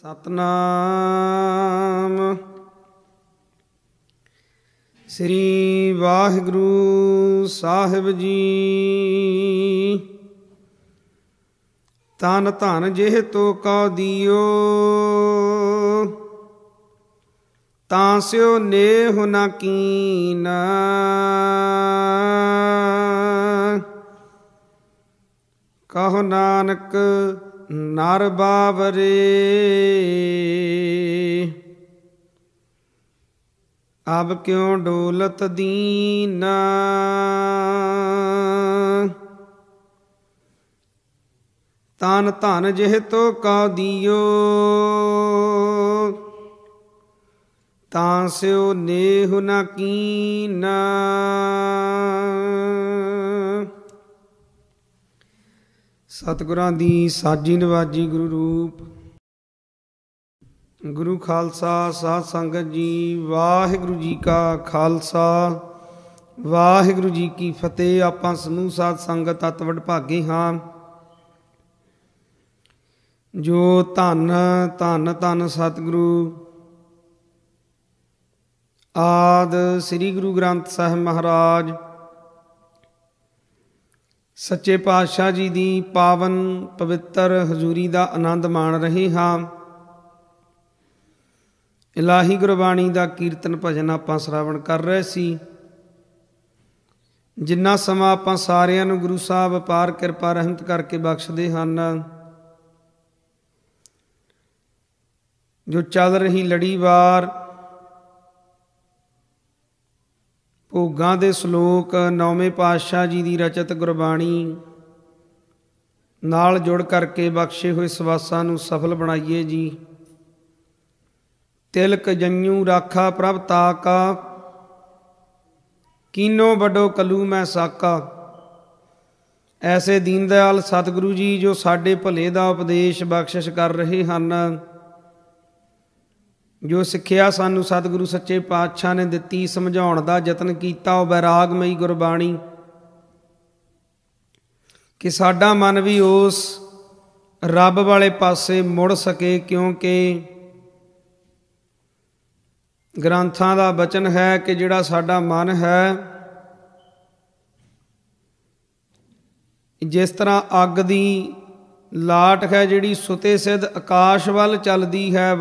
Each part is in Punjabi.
ਸਤਨਾਮ ਸ੍ਰੀ ਵਾਹਿਗੁਰੂ ਸਾਹਿਬ ਜੀ ਤਨ ਧਨ ਜਿਹ ਤੋ ਕਾ ਦਿਓ ਤਾਂ ਸਿਓ ਨੇਹ ਨਾ ਕੀਨ ਕਹੋ ਨਾਨਕ ਨਰ ਬਾਵਰੇ ਆਬ ਕਿਉ ਡੋਲਤ ਦੀਨ ਤਨ ਧਨ ਜਿਹ ਤੋ ਕਾ ਦਿਓ ਤਾਂ ਸਿਓ ਨੇਹ ਨਾ ਕੀਨਾ ਸਤਿਗੁਰਾਂ ਦੀ ਸਾਜੀ ਨਿਵਾਜੀ ਗੁਰੂ ਰੂਪ ਗੁਰੂ ਖਾਲਸਾ ਸਾਧ ਸੰਗਤ ਜੀ ਵਾਹਿਗੁਰੂ ਜੀ ਕਾ ਖਾਲਸਾ ਵਾਹਿਗੁਰੂ ਜੀ ਕੀ ਫਤਿਹ ਆਪਾਂ ਸਮੂਹ ਸਾਧ ਸੰਗਤ ਅਤਵੜ ਭਾਗੇ ਹਾਂ ਜੋ ਧੰਨ ਧੰਨ ਧੰਨ ਸਤਿਗੁਰੂ ਆਦ ਸ੍ਰੀ ਗੁਰੂ ਗ੍ਰੰਥ ਸਾਹਿਬ ਮਹਾਰਾਜ ਸੱਚੇ ਪਾਤਸ਼ਾਹ ਜੀ ਦੀ ਪਾਵਨ ਪਵਿੱਤਰ ਹਜ਼ੂਰੀ ਦਾ ਆਨੰਦ ਮਾਣ ਰਹੇ ਹਾਂ ਇਲਾਹੀ ਗੁਰਬਾਣੀ ਦਾ ਕੀਰਤਨ ਭਜਨ ਆਪਾਂ ਸ਼ਰਾਵਣ ਕਰ ਰਹੇ ਸੀ ਜਿੰਨਾ ਸਮਾਂ ਆਪਾਂ ਸਾਰਿਆਂ ਨੂੰ ਗੁਰੂ ਸਾਹਿਬ ਅਪਾਰ ਕਿਰਪਾ ਰਹਿਮਤ ਕਰਕੇ ਬਖਸ਼ਦੇ ਹਨ ਜੋ ਚੱਲ ਰਹੀ ਲੜੀਵਾਰ ਭੋਗਾਂ ਦੇ ਸ਼ਲੋਕ ਨੌਵੇਂ ਪਾਤਸ਼ਾਹ ਜੀ ਦੀ ਰਚਿਤ ਗੁਰਬਾਣੀ ਨਾਲ ਜੁੜ ਕਰਕੇ ਬਖਸ਼ੇ ਹੋਏ ਸਵਾਸਾਂ ਨੂੰ ਸਫਲ ਬਣਾਈਏ ਜੀ ਤਿਲਕ ਜੰਨੂ ਰਾਖਾ ਪ੍ਰਭ ਤਾਕਾ ਕੀਨੋ ਵੱਡੋ ਕਲੂ ਮੈਂ ਸਾਕਾ ਐਸੇ ਦੀਨ ਦਿਆਲ ਸਤਿਗੁਰੂ ਜੀ ਜੋ ਸਾਡੇ ਭਲੇ ਦਾ ਉਪਦੇਸ਼ ਬਖਸ਼ਿਸ਼ ਕਰ ਰਹੇ ਹਨ ਜੋ ਸਿੱਖਿਆ ਸਾਨੂੰ ਸਤਿਗੁਰੂ ਸੱਚੇ ਪਾਤਸ਼ਾਹ ਨੇ ਦਿੱਤੀ ਸਮਝਾਉਣ ਦਾ ਯਤਨ ਕੀਤਾ ਉਹ ਬੈਰਾਗਮਈ ਗੁਰਬਾਣੀ ਕਿ ਸਾਡਾ ਮਨ ਵੀ ਉਸ ਰੱਬ ਵਾਲੇ ਪਾਸੇ ਮੁੜ ਸਕੇ ਕਿਉਂਕਿ ਗ੍ਰੰਥਾਂ ਦਾ ਬਚਨ ਹੈ ਕਿ ਜਿਹੜਾ ਸਾਡਾ ਮਨ ਹੈ ਜਿਸ ਤਰ੍ਹਾਂ ਅੱਗ ਦੀ ਲਾਟ ਹੈ ਜਿਹੜੀ ਸੁਤੇ ਸਿੱਧ ਆਕਾਸ਼ ਵੱਲ ਚੱਲਦੀ ਹੈ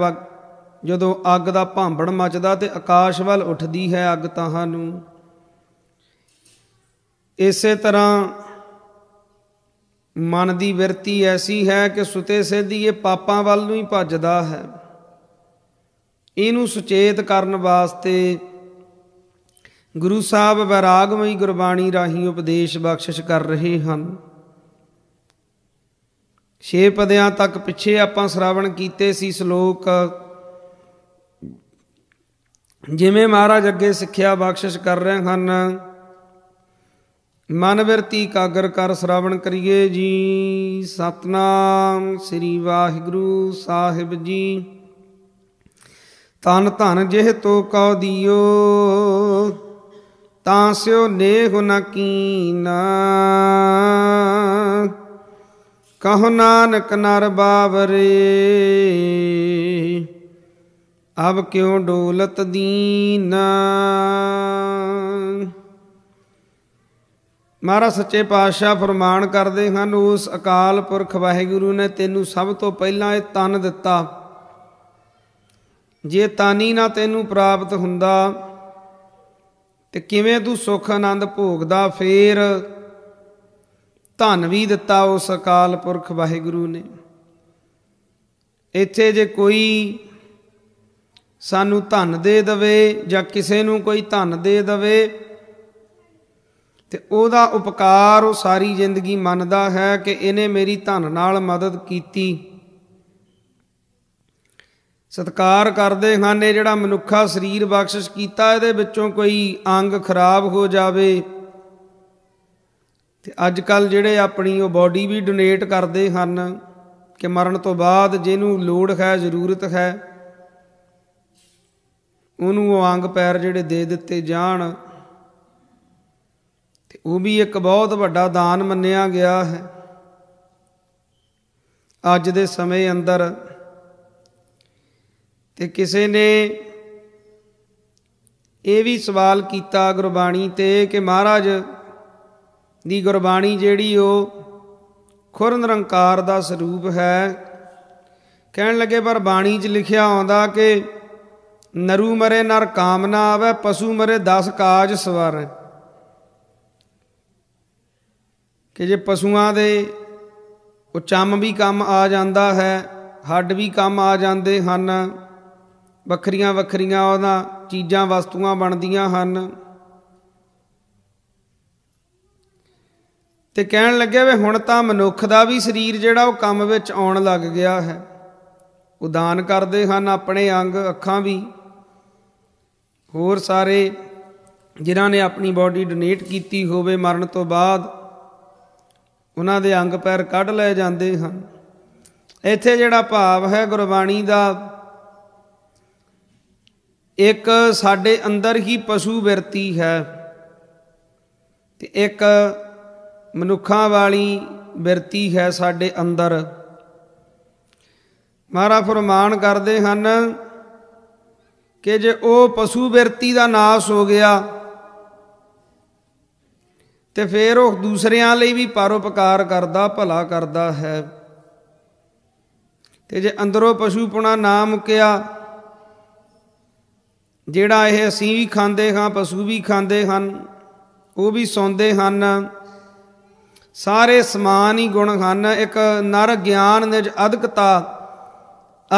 ਜਦੋਂ ਅੱਗ ਦਾ ਭਾਂਬੜ ਮਚਦਾ ਤੇ ਆਕਾਸ਼ ਵੱਲ ਉੱਠਦੀ ਹੈ ਅੱਗ ਤਾਹਾਂ ਨੂੰ ਇਸੇ ਤਰ੍ਹਾਂ ਮਨ ਦੀ ਵਰਤੀ ਐਸੀ ਹੈ ਕਿ ਸੁਤੇ ਸਿੱਧੀ ਇਹ ਪਾਪਾਂ ਵੱਲ ਨੂੰ ਹੀ ਭੱਜਦਾ ਹੈ ਇਹਨੂੰ ਸੁਚੇਤ ਕਰਨ ਵਾਸਤੇ ਗੁਰੂ ਸਾਹਿਬ ਵਿਰਾਗਮਈ ਗੁਰਬਾਣੀ ਰਾਹੀਂ ਉਪਦੇਸ਼ ਬਖਸ਼ਿਸ਼ ਕਰ ਰਹੇ ਹਨ ਛੇ ਪਦਿਆਂ ਤੱਕ ਪਿੱਛੇ ਆਪਾਂ ਸ਼ਰਾਵਣ ਕੀਤੇ ਸੀ ਸ਼ਲੋਕ ਜਿਵੇਂ ਮਹਾਰਾਜ ਅੱਗੇ ਸਿੱਖਿਆ ਬਖਸ਼ਿਸ਼ ਕਰ ਰਹੇ ਹਨ ਮਨ ਵਰਤੀ ਕਾਗਰ ਕਰ ਸ਼ਰਾਵਣ ਕਰੀਏ ਜੀ ਸਤਨਾਮ ਸ੍ਰੀ ਵਾਹਿਗੁਰੂ ਸਾਹਿਬ ਜੀ ਤਨ ਧਨ ਜਿਹ ਤੋ ਕਉ ਦਿਓ ਤਾਂ ਸਿਓ ਨੇਹ ਨ ਕੀਨਾ ਕਹੋ ਨਾਨਕ ਨਰ ਬਾਵਰੇ ਅਬ ਕਿਉ ਡੋਲਤ ਦੀਨਾ ਮਹਾਰਾ ਸੱਚੇ ਪਾਤਸ਼ਾਹ ਫਰਮਾਨ ਕਰਦੇ ਹਨ ਉਸ ਅਕਾਲ ਪੁਰਖ ਵਾਹਿਗੁਰੂ ਨੇ ਤੈਨੂੰ ਸਭ ਤੋਂ ਪਹਿਲਾਂ ਇਹ ਤਨ ਦਿੱਤਾ ਜੇ ਤਾਨੀ ਨਾ ਤੈਨੂੰ ਪ੍ਰਾਪਤ ਹੁੰਦਾ ਤੇ ਕਿਵੇਂ ਤੂੰ ਸੁਖ ਆਨੰਦ ਭੋਗਦਾ ਫੇਰ ਧਨ ਵੀ ਦਿੱਤਾ ਉਸ ਅਕਾਲ ਪੁਰਖ ਵਾਹਿਗੁਰੂ ਨੇ ਇੱਥੇ ਜੇ ਕੋਈ ਸਾਨੂੰ ਧਨ ਦੇ ਦਵੇ ਜਾਂ ਕਿਸੇ ਨੂੰ ਕੋਈ ਧਨ ਦੇ ਦਵੇ ਤੇ ਉਹਦਾ ਉਪਕਾਰ ਉਹ ਸਾਰੀ ਜ਼ਿੰਦਗੀ ਮੰਨਦਾ ਹੈ ਕਿ ਇਹਨੇ ਮੇਰੀ ਧਨ ਨਾਲ ਮਦਦ ਕੀਤੀ ਸਤਕਾਰ ਕਰਦੇ ਹਨ ਇਹ ਜਿਹੜਾ ਮਨੁੱਖਾ ਸਰੀਰ ਬਖਸ਼ਿਸ਼ ਕੀਤਾ ਇਹਦੇ ਵਿੱਚੋਂ ਕੋਈ ਅੰਗ ਖਰਾਬ ਹੋ ਜਾਵੇ ਤੇ ਅੱਜ ਕੱਲ ਜਿਹੜੇ ਆਪਣੀ ਉਹ ਬਾਡੀ ਵੀ ਡੋਨੇਟ ਕਰਦੇ ਹਨ ਕਿ ਮਰਨ ਤੋਂ ਬਾਅਦ ਜਿਹਨੂੰ ਲੋੜ ਹੈ ਜ਼ਰੂਰਤ ਹੈ ਉਹਨੂੰ ਉਹ ਅੰਗ ਪੈਰ ਜਿਹੜੇ ਦੇ ਦਿੱਤੇ ਜਾਣ ਤੇ ਉਹ ਵੀ ਇੱਕ ਬਹੁਤ ਵੱਡਾ ਦਾਨ ਮੰਨਿਆ ਗਿਆ ਹੈ ਅੱਜ ਦੇ ਸਮੇਂ ਅੰਦਰ ਤੇ ਕਿਸੇ ਨੇ ਇਹ ਵੀ ਸਵਾਲ ਕੀਤਾ ਗੁਰਬਾਣੀ ਤੇ ਕਿ ਮਹਾਰਾਜ ਦੀ ਗੁਰਬਾਣੀ ਜਿਹੜੀ ਉਹ ਖੁਰ ਨਿਰੰਕਾਰ ਦਾ ਸਰੂਪ ਹੈ ਕਹਿਣ ਲੱਗੇ ਪਰ ਬਾਣੀ 'ਚ ਲਿਖਿਆ ਆਉਂਦਾ ਕਿ ਨਰੂ ਮਰੇ ਨਰ ਕਾਮਨਾ ਆਵੇ ਪਸ਼ੂ ਮਰੇ ਦਸ ਕਾਜ ਸਵਰ ਕਿ ਜੇ ਪਸ਼ੂਆਂ ਦੇ ਉਹ ਚੰਮ ਵੀ ਕੰਮ ਆ ਜਾਂਦਾ ਹੈ ਹੱਡ ਵੀ ਕੰਮ ਆ ਜਾਂਦੇ ਹਨ ਵੱਖਰੀਆਂ ਵੱਖਰੀਆਂ ਉਹਨਾਂ ਚੀਜ਼ਾਂ ਵਸਤੂਆਂ ਬਣਦੀਆਂ ਹਨ ਤੇ ਕਹਿਣ ਲੱਗਿਆ ਵੇ ਹੁਣ ਤਾਂ ਮਨੁੱਖ ਦਾ ਵੀ ਸਰੀਰ ਜਿਹੜਾ ਉਹ ਕੰਮ ਵਿੱਚ ਆਉਣ ਲੱਗ ਗਿਆ ਹੈ ਉਦਾਨ ਕਰਦੇ ਹਨ ਆਪਣੇ ਅੰਗ ਅੱਖਾਂ ਵੀ ਹੋਰ ਸਾਰੇ ਜਿਨ੍ਹਾਂ ਨੇ ਆਪਣੀ ਬਾਡੀ ਡੋਨੇਟ ਕੀਤੀ ਹੋਵੇ ਮਰਨ ਤੋਂ ਬਾਅਦ ਉਹਨਾਂ ਦੇ ਅੰਗ ਪੈਰ ਕੱਢ ਲਏ ਜਾਂਦੇ ਹਨ ਇੱਥੇ ਜਿਹੜਾ ਭਾਵ ਹੈ ਗੁਰਬਾਣੀ ਦਾ ਇੱਕ ਸਾਡੇ ਅੰਦਰ ਹੀ ਪਸ਼ੂ ਵਰਤੀ ਹੈ ਤੇ ਇੱਕ ਮਨੁੱਖਾਂ ਵਾਲੀ ਵਰਤੀ ਹੈ ਸਾਡੇ ਅੰਦਰ ਮਹਾਰਾ ਫਰਮਾਨ ਕਰਦੇ ਹਨ ਕਿ ਜੇ ਉਹ ਪਸ਼ੂ ਬਿਰਤੀ ਦਾ ਨਾਸ ਹੋ ਗਿਆ ਤੇ ਫਿਰ ਉਹ ਦੂਸਰਿਆਂ ਲਈ ਵੀ ਪਰਉਪਕਾਰ ਕਰਦਾ ਭਲਾ ਕਰਦਾ ਹੈ ਤੇ ਜੇ ਅੰਦਰੋਂ ਪਸ਼ੂ ਪੁਣਾ ਨਾ ਮੁਕਿਆ ਜਿਹੜਾ ਇਹ ਅਸੀਂ ਵੀ ਖਾਂਦੇ ਹਾਂ ਪਸ਼ੂ ਵੀ ਖਾਂਦੇ ਹਨ ਉਹ ਵੀ ਸੌਂਦੇ ਹਨ ਸਾਰੇ ਸਮਾਨ ਹੀ ਗੁਣ ਹਨ ਇੱਕ ਨਰ ਗਿਆਨ ਨਿਜ ਅਦਕਤਾ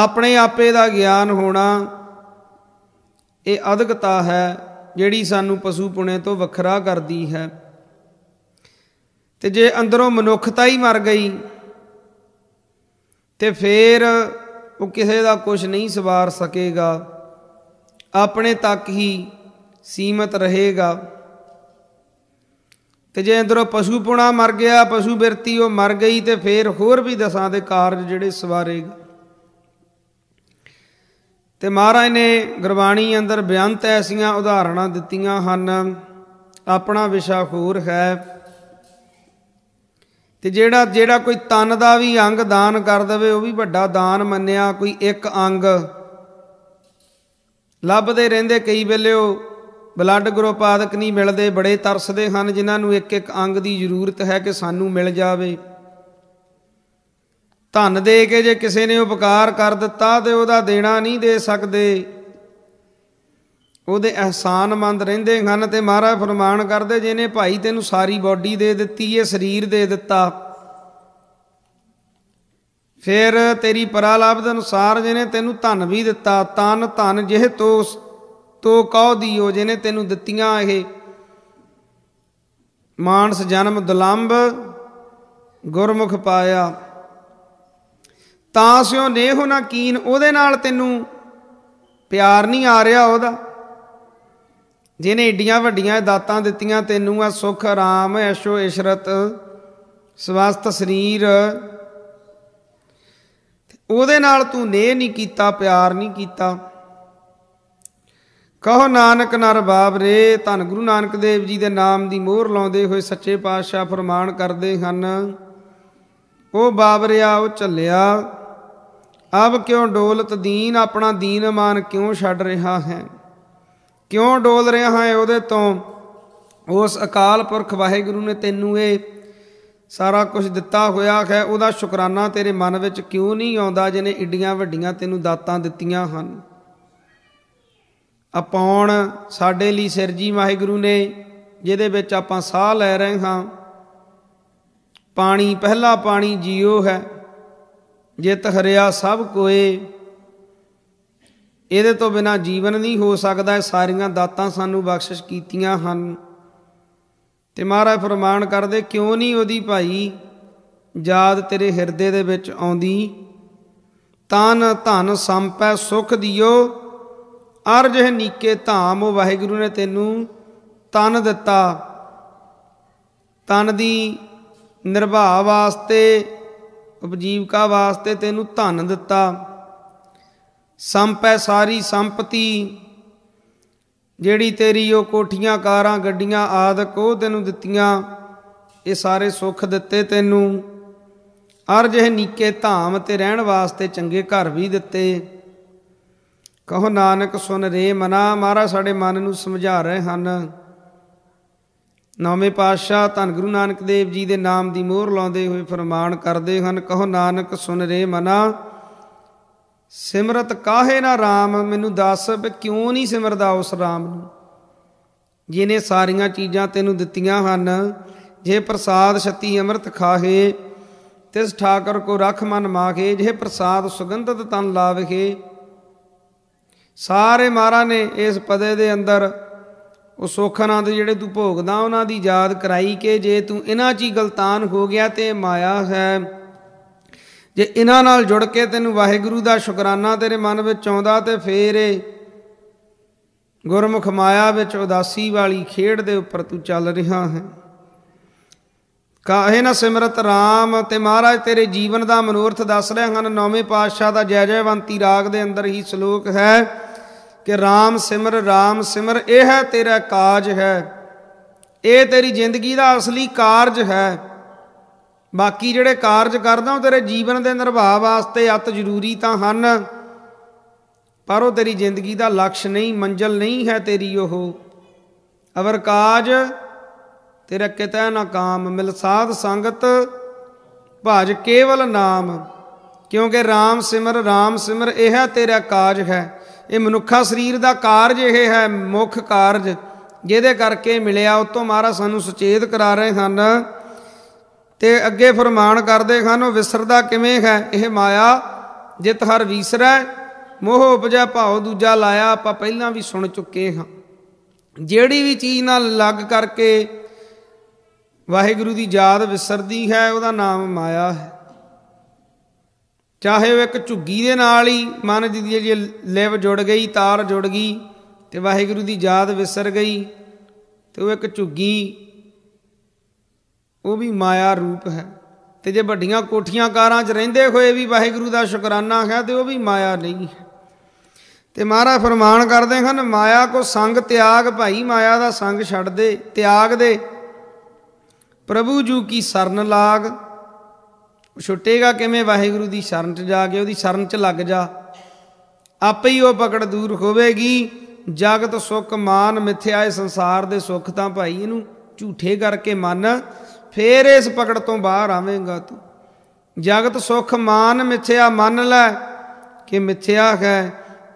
ਆਪਣੇ ਆਪੇ ਦਾ ਗਿਆਨ ਹੋਣਾ ਇਹ ਅਦਗਤਾ ਹੈ ਜਿਹੜੀ ਸਾਨੂੰ ਪਸ਼ੂ ਪੁਣੇ ਤੋਂ ਵੱਖਰਾ ਕਰਦੀ ਹੈ ਤੇ ਜੇ ਅੰਦਰੋਂ ਮਨੁੱਖਤਾ ਹੀ ਮਰ ਗਈ ਤੇ ਫੇਰ ਉਹ ਕਿਸੇ ਦਾ ਕੁਝ ਨਹੀਂ ਸਵਾਰ ਸਕੇਗਾ ਆਪਣੇ ਤੱਕ ਹੀ ਸੀਮਤ ਰਹੇਗਾ ਤੇ ਜੇ ਅੰਦਰੋਂ ਪਸ਼ੂ ਪੁਣਾ ਮਰ ਗਿਆ ਪਸ਼ੂ ਬਿਰਤੀ ਉਹ ਮਰ ਗਈ ਤੇ ਫੇਰ ਹੋਰ ਵੀ ਦਸਾਂ ਦੇ ਕਾਰਜ ਜਿਹੜੇ ਸਵਾਰੇਗਾ ਤੇ ਮਹਾਰਾਜ ਨੇ ਗੁਰਬਾਣੀ ਅੰਦਰ ਬਿਆੰਤ ਐਸੀਆਂ ਉਦਾਹਰਣਾਂ ਦਿੱਤੀਆਂ ਹਨ ਆਪਣਾ ਵਿਸ਼ਾ ਖੂਰ ਹੈ ਤੇ ਜਿਹੜਾ ਜਿਹੜਾ ਕੋਈ ਤਨ ਦਾ ਵੀ ਅੰਗ ਦਾਨ ਕਰ ਦਵੇ ਉਹ ਵੀ ਵੱਡਾ ਦਾਨ ਮੰਨਿਆ ਕੋਈ ਇੱਕ ਅੰਗ ਲੱਭਦੇ ਰਹਿੰਦੇ ਕਈ ਵੇਲੇ ਉਹ ਬਲੱਡ ਗਰੁੱਪ ਆਦਿਕ ਨਹੀਂ ਮਿਲਦੇ ਬੜੇ ਤਰਸਦੇ ਹਨ ਜਿਨ੍ਹਾਂ ਨੂੰ ਇੱਕ ਇੱਕ ਅੰਗ ਦੀ ਜ਼ਰੂਰਤ ਹੈ ਕਿ ਸਾਨੂੰ ਮਿਲ ਜਾਵੇ ਧਨ ਦੇ ਕੇ ਜੇ ਕਿਸੇ ਨੇ ਉਪਕਾਰ ਕਰ ਦਿੱਤਾ ਤੇ ਉਹਦਾ ਦੇਣਾ ਨਹੀਂ ਦੇ ਸਕਦੇ ਉਹਦੇ ਅਹਿਸਾਨਮੰਦ ਰਹਿੰਦੇ ਹਨ ਤੇ ਮਹਾਰਾਜ ਫਰਮਾਨ ਕਰਦੇ ਜਿਹਨੇ ਭਾਈ ਤੈਨੂੰ ਸਾਰੀ ਬਾਡੀ ਦੇ ਦਿੱਤੀ ਏ ਸਰੀਰ ਦੇ ਦਿੱਤਾ ਫਿਰ ਤੇਰੀ ਪਰਾਲਾਭ ਦੇ ਅਨੁਸਾਰ ਜਿਹਨੇ ਤੈਨੂੰ ਧਨ ਵੀ ਦਿੱਤਾ ਤਨ ਧਨ ਜਿਹ ਤੋ ਤੋ ਕਹੋ ਦਿਓ ਜਿਹਨੇ ਤੈਨੂੰ ਦਿੱਤੀਆਂ ਇਹ ਮਾਨਸ ਜਨਮ ਦਲੰਭ ਗੁਰਮੁਖ ਪਾਇਆ ਤਾਂ ਸਿਉ ਨੇਹ ਨਾ ਕੀਨ ਉਹਦੇ ਨਾਲ ਤੈਨੂੰ ਪਿਆਰ ਨਹੀਂ ਆ ਰਿਹਾ ਉਹਦਾ ਜਿਹਨੇ ਏਡੀਆਂ ਵੱਡੀਆਂ ਦਾਤਾਂ ਦਿੱਤੀਆਂ ਤੈਨੂੰ ਆ ਸੁਖ ਆਰਾਮ ਐਸ਼ੋ ਇਸ਼ਰਤ ਸਵਸਥ ਸਰੀਰ ਉਹਦੇ ਨਾਲ ਤੂੰ ਨੇ ਨਹੀਂ ਕੀਤਾ ਪਿਆਰ ਨਹੀਂ ਕੀਤਾ ਕਹੋ ਨਾਨਕ ਨਰ ਬਾਬ ਰੇ ਧੰ ਗੁਰੂ ਨਾਨਕ ਦੇਵ ਜੀ ਦੇ ਨਾਮ ਦੀ ਮੋਹਰ ਲਾਉਂਦੇ ਹੋਏ ਸੱਚੇ ਪਾਤਸ਼ਾਹ ਫਰਮਾਨ ਕਰਦੇ ਹਨ ਉਹ ਬਾਬਰਿਆ ਉਹ ਚੱਲਿਆ ਅਬ ਕਿਉਂ ਡੋਲਤ ਦੀਨ ਆਪਣਾ ਦੀਨ ਮਾਨ ਕਿਉਂ ਛੱਡ ਰਿਹਾ ਹੈ ਕਿਉਂ ਡੋਲ ਰਿਹਾ ਹੈ ਉਹਦੇ ਤੋਂ ਉਸ ਅਕਾਲ ਪੁਰਖ ਵਾਹਿਗੁਰੂ ਨੇ ਤੈਨੂੰ ਇਹ ਸਾਰਾ ਕੁਝ ਦਿੱਤਾ ਹੋਇਆ ਹੈ ਉਹਦਾ ਸ਼ੁਕਰਾਨਾ ਤੇਰੇ ਮਨ ਵਿੱਚ ਕਿਉਂ ਨਹੀਂ ਆਉਂਦਾ ਜਿਨੇ ਇੱਡੀਆਂ ਵੱਡੀਆਂ ਤੈਨੂੰ ਦਾਤਾਂ ਦਿੱਤੀਆਂ ਹਨ ਅਪਾਉਣ ਸਾਡੇ ਲਈ ਸਿਰਜੀ ਵਾਹਿਗੁਰੂ ਨੇ ਜਿਹਦੇ ਵਿੱਚ ਆਪਾਂ ਸਾਹ ਲੈ ਰਹੇ ਹਾਂ ਪਾਣੀ ਪਹਿਲਾ ਪਾਣੀ ਜੀਉ ਹੈ ਜਿਤ ਹਰਿਆ ਸਭ ਕੋਏ ਇਹਦੇ ਤੋਂ ਬਿਨਾ ਜੀਵਨ ਨਹੀਂ ਹੋ ਸਕਦਾ ਸਾਰੀਆਂ ਦਾਤਾਂ ਸਾਨੂੰ ਬਖਸ਼ਿਸ਼ ਕੀਤੀਆਂ ਹਨ ਤੇ ਮਹਾਰਾਜ ਫਰਮਾਨ ਕਰਦੇ ਕਿਉਂ ਨਹੀਂ ਉਹਦੀ ਭਾਈ ਯਾਦ ਤੇਰੇ ਹਿਰਦੇ ਦੇ ਵਿੱਚ ਆਉਂਦੀ ਤਨ ਧਨ ਸੰਪੈ ਸੁਖ ਦਿਓ ਅਰ ਹੈ ਨੀਕੇ ਧਾਮ ਵਾਹਿਗੁਰੂ ਨੇ ਤੈਨੂੰ ਤਨ ਦਿੱਤਾ ਤਨ ਦੀ ਨਿਰਭਾ ਵਾਸਤੇ ਉਪਜੀਵਕਾ ਵਾਸਤੇ ਤੈਨੂੰ ਧਨ ਦਿੱਤਾ ਸੰਪੈ ਸਾਰੀ ਸੰਪਤੀ ਜਿਹੜੀ ਤੇਰੀ ਉਹ ਕੋਠੀਆਂ ਕਾਰਾਂ ਗੱਡੀਆਂ ਆਦਿਕ ਉਹ ਤੈਨੂੰ ਦਿੱਤੀਆਂ ਇਹ ਸਾਰੇ ਸੁੱਖ ਦਿੱਤੇ ਤੈਨੂੰ ਅਰ ਜਿਹੇ ਨੀਕੇ ਧਾਮ ਤੇ ਰਹਿਣ ਵਾਸਤੇ ਚੰਗੇ ਘਰ ਵੀ ਦਿੱਤੇ ਕਹੋ ਨਾਨਕ ਸੁਨ ਰੇ ਮਨਾ ਮਹਾਰਾ ਸਾਡੇ ਮਨ ਨੂੰ ਸਮਝਾ ਰਹੇ ਹਨ ਨਾਮੇ ਪਾਤਸ਼ਾਹ ਧੰਨ ਗੁਰੂ ਨਾਨਕ ਦੇਵ ਜੀ ਦੇ ਨਾਮ ਦੀ ਮੋਹਰ ਲਾਉਂਦੇ ਹੋਏ ਫਰਮਾਨ ਕਰਦੇ ਹਨ ਕਹੋ ਨਾਨਕ ਸੁਨ ਰੇ ਮਨਾ ਸਿਮਰਤ ਕਾਹੇ ਨਾ RAM ਮੈਨੂੰ ਦੱਸ ਵੀ ਕਿਉਂ ਨਹੀਂ ਸਿਮਰਦਾ ਉਸ RAM ਨੂੰ ਜਿਨੇ ਸਾਰੀਆਂ ਚੀਜ਼ਾਂ ਤੈਨੂੰ ਦਿੱਤੀਆਂ ਹਨ ਜੇ ਪ੍ਰਸਾਦ ਛਤੀ ਅੰਮ੍ਰਿਤ ਖਾਹੇ ਤਿਸ ਠਾਕਰ ਕੋ ਰਖ ਮਨ ਮਾਖੇ ਜੇ ਪ੍ਰਸਾਦ ਸੁਗੰਧਤ ਤਨ ਲਾਵਖੇ ਸਾਰੇ ਮਹਾਰਾ ਨੇ ਇਸ ਪਦੇ ਦੇ ਅੰਦਰ ਉਹ ਸੋਖਾਨੰਦ ਜਿਹੜੇ ਤੂੰ ਭੋਗਦਾ ਉਹਨਾਂ ਦੀ ਯਾਦ ਕਰਾਈ ਕਿ ਜੇ ਤੂੰ ਇਹਨਾਂ 'ਚ ਹੀ ਗਲਤਾਨ ਹੋ ਗਿਆ ਤੇ ਮਾਇਆ ਹੈ ਜੇ ਇਹਨਾਂ ਨਾਲ ਜੁੜ ਕੇ ਤੈਨੂੰ ਵਾਹਿਗੁਰੂ ਦਾ ਸ਼ੁਕਰਾਨਾ ਤੇਰੇ ਮਨ ਵਿੱਚ ਆਉਂਦਾ ਤੇ ਫੇਰ ਇਹ ਗੁਰਮੁਖ ਮਾਇਆ ਵਿੱਚ ਉਦਾਸੀ ਵਾਲੀ ਖੇਡ ਦੇ ਉੱਪਰ ਤੂੰ ਚੱਲ ਰਿਹਾ ਹੈ ਕਾਹੇ ਨਾ ਸਿਮਰਤ ਰਾਮ ਤੇ ਮਹਾਰਾਜ ਤੇਰੇ ਜੀਵਨ ਦਾ ਮਨੋਰਥ ਦੱਸ ਰਹੇ ਹਨ ਨੌਵੇਂ ਪਾਤਸ਼ਾਹ ਦਾ ਜੈ ਜੈਵੰਤੀ ਰਾਗ ਦੇ ਅੰਦਰ ਹੀ ਸ਼ਲੋਕ ਹੈ ਕਿ RAM ਸਿਮਰ RAM ਸਿਮਰ ਇਹ ਹੈ ਤੇਰਾ ਕਾਜ ਹੈ ਇਹ ਤੇਰੀ ਜ਼ਿੰਦਗੀ ਦਾ ਅਸਲੀ ਕਾਰਜ ਹੈ ਬਾਕੀ ਜਿਹੜੇ ਕਾਰਜ ਕਰਦਾ ਉਹ ਤੇਰੇ ਜੀਵਨ ਦੇ ਨਿਰਭਾਅ ਵਾਸਤੇ ਅਤ ਜ਼ਰੂਰੀ ਤਾਂ ਹਨ ਪਰ ਉਹ ਤੇਰੀ ਜ਼ਿੰਦਗੀ ਦਾ ਲਕਸ਼ ਨਹੀਂ ਮੰਜ਼ਲ ਨਹੀਂ ਹੈ ਤੇਰੀ ਉਹ ਅਵਰ ਕਾਜ ਤੇਰਾ ਕਿਤੇ ਨਾ ਕਾਮ ਮਿਲ ਸਾਧ ਸੰਗਤ ਭਜ ਕੇਵਲ ਨਾਮ ਕਿਉਂਕਿ RAM ਸਿਮਰ RAM ਸਿਮਰ ਇਹ ਹੈ ਤੇਰਾ ਕਾਜ ਹੈ ਇਹ ਮਨੁੱਖਾ ਸਰੀਰ ਦਾ ਕਾਰਜ ਇਹ ਹੈ ਮੁੱਖ ਕਾਰਜ ਜਿਹਦੇ ਕਰਕੇ ਮਿਲਿਆ ਉਤੋਂ ਤੋਂ ਮਹਾਰਾ ਸਾਨੂੰ ਸੁਚੇਤ ਕਰਾ ਰਹੇ ਹਨ ਤੇ ਅੱਗੇ ਫਰਮਾਨ ਕਰਦੇ ਹਨ ਉਹ ਵਿਸਰਦਾ ਕਿਵੇਂ ਹੈ ਇਹ ਮਾਇਆ ਜਿਤ ਹਰ ਵਿਸਰੈ ਮੋਹ ਉਪਜੈ ਭਾਉ ਦੂਜਾ ਲਾਇਆ ਆਪਾਂ ਪਹਿਲਾਂ ਵੀ ਸੁਣ ਚੁੱਕੇ ਹਾਂ ਜਿਹੜੀ ਵੀ ਚੀਜ਼ ਨਾਲ ਲੱਗ ਕਰਕੇ ਵਾਹਿਗੁਰੂ ਦੀ ਯਾਦ ਵਿਸਰਦੀ ਹੈ ਉਹਦਾ ਨਾਮ ਮਾਇਆ ਹੈ ਚਾਹੇ ਉਹ ਇੱਕ ਝੁੱਗੀ ਦੇ ਨਾਲ ਹੀ ਮਨ ਦੀ ਜੇ ਲਿਵ ਜੁੜ ਗਈ ਤਾਰ ਜੁੜ ਗਈ ਤੇ ਵਾਹਿਗੁਰੂ ਦੀ ਯਾਦ ਵਿਸਰ ਗਈ ਤੇ ਉਹ ਇੱਕ ਝੁੱਗੀ ਉਹ ਵੀ ਮਾਇਆ ਰੂਪ ਹੈ ਤੇ ਜੇ ਵੱਡੀਆਂ ਕੋਠੀਆਂ ਕਾਰਾਂ 'ਚ ਰਹਿੰਦੇ ਹੋਏ ਵੀ ਵਾਹਿਗੁਰੂ ਦਾ ਸ਼ੁਕਰਾਨਾ ਹੈ ਤੇ ਉਹ ਵੀ ਮਾਇਆ ਨਹੀਂ ਹੈ ਤੇ ਮਹਾਰਾਜ ਫਰਮਾਨ ਕਰਦੇ ਹਨ ਮਾਇਆ ਕੋ ਸੰਗ ਤਿਆਗ ਭਾਈ ਮਾਇਆ ਦਾ ਸੰਗ ਛੱਡ ਦੇ ਤਿਆਗ ਦੇ ਪ੍ਰਭੂ ਜੂ ਕੀ ਸਰਨ ਲਾਗ ਉਹ ਛੁੱਟੇਗਾ ਕਿਵੇਂ ਵਾਹਿਗੁਰੂ ਦੀ ਸ਼ਰਨ 'ਚ ਜਾ ਕੇ ਉਹਦੀ ਸ਼ਰਨ 'ਚ ਲੱਗ ਜਾ ਆਪੇ ਹੀ ਉਹ ਪਕੜ ਦੂਰ ਹੋਵੇਗੀ ਜਗਤ ਸੁਖ ਮਾਨ ਮਿੱਥਿਆ ਇਹ ਸੰਸਾਰ ਦੇ ਸੁਖ ਤਾਂ ਭਾਈ ਇਹਨੂੰ ਝੂਠੇ ਕਰਕੇ ਮੰਨ ਫੇਰ ਇਸ ਪਕੜ ਤੋਂ ਬਾਹਰ ਆਵੇਂਗਾ ਤੂੰ ਜਗਤ ਸੁਖ ਮਾਨ ਮਿੱਥਿਆ ਮੰਨ ਲੈ ਕਿ ਮਿੱਥਿਆ ਹੈ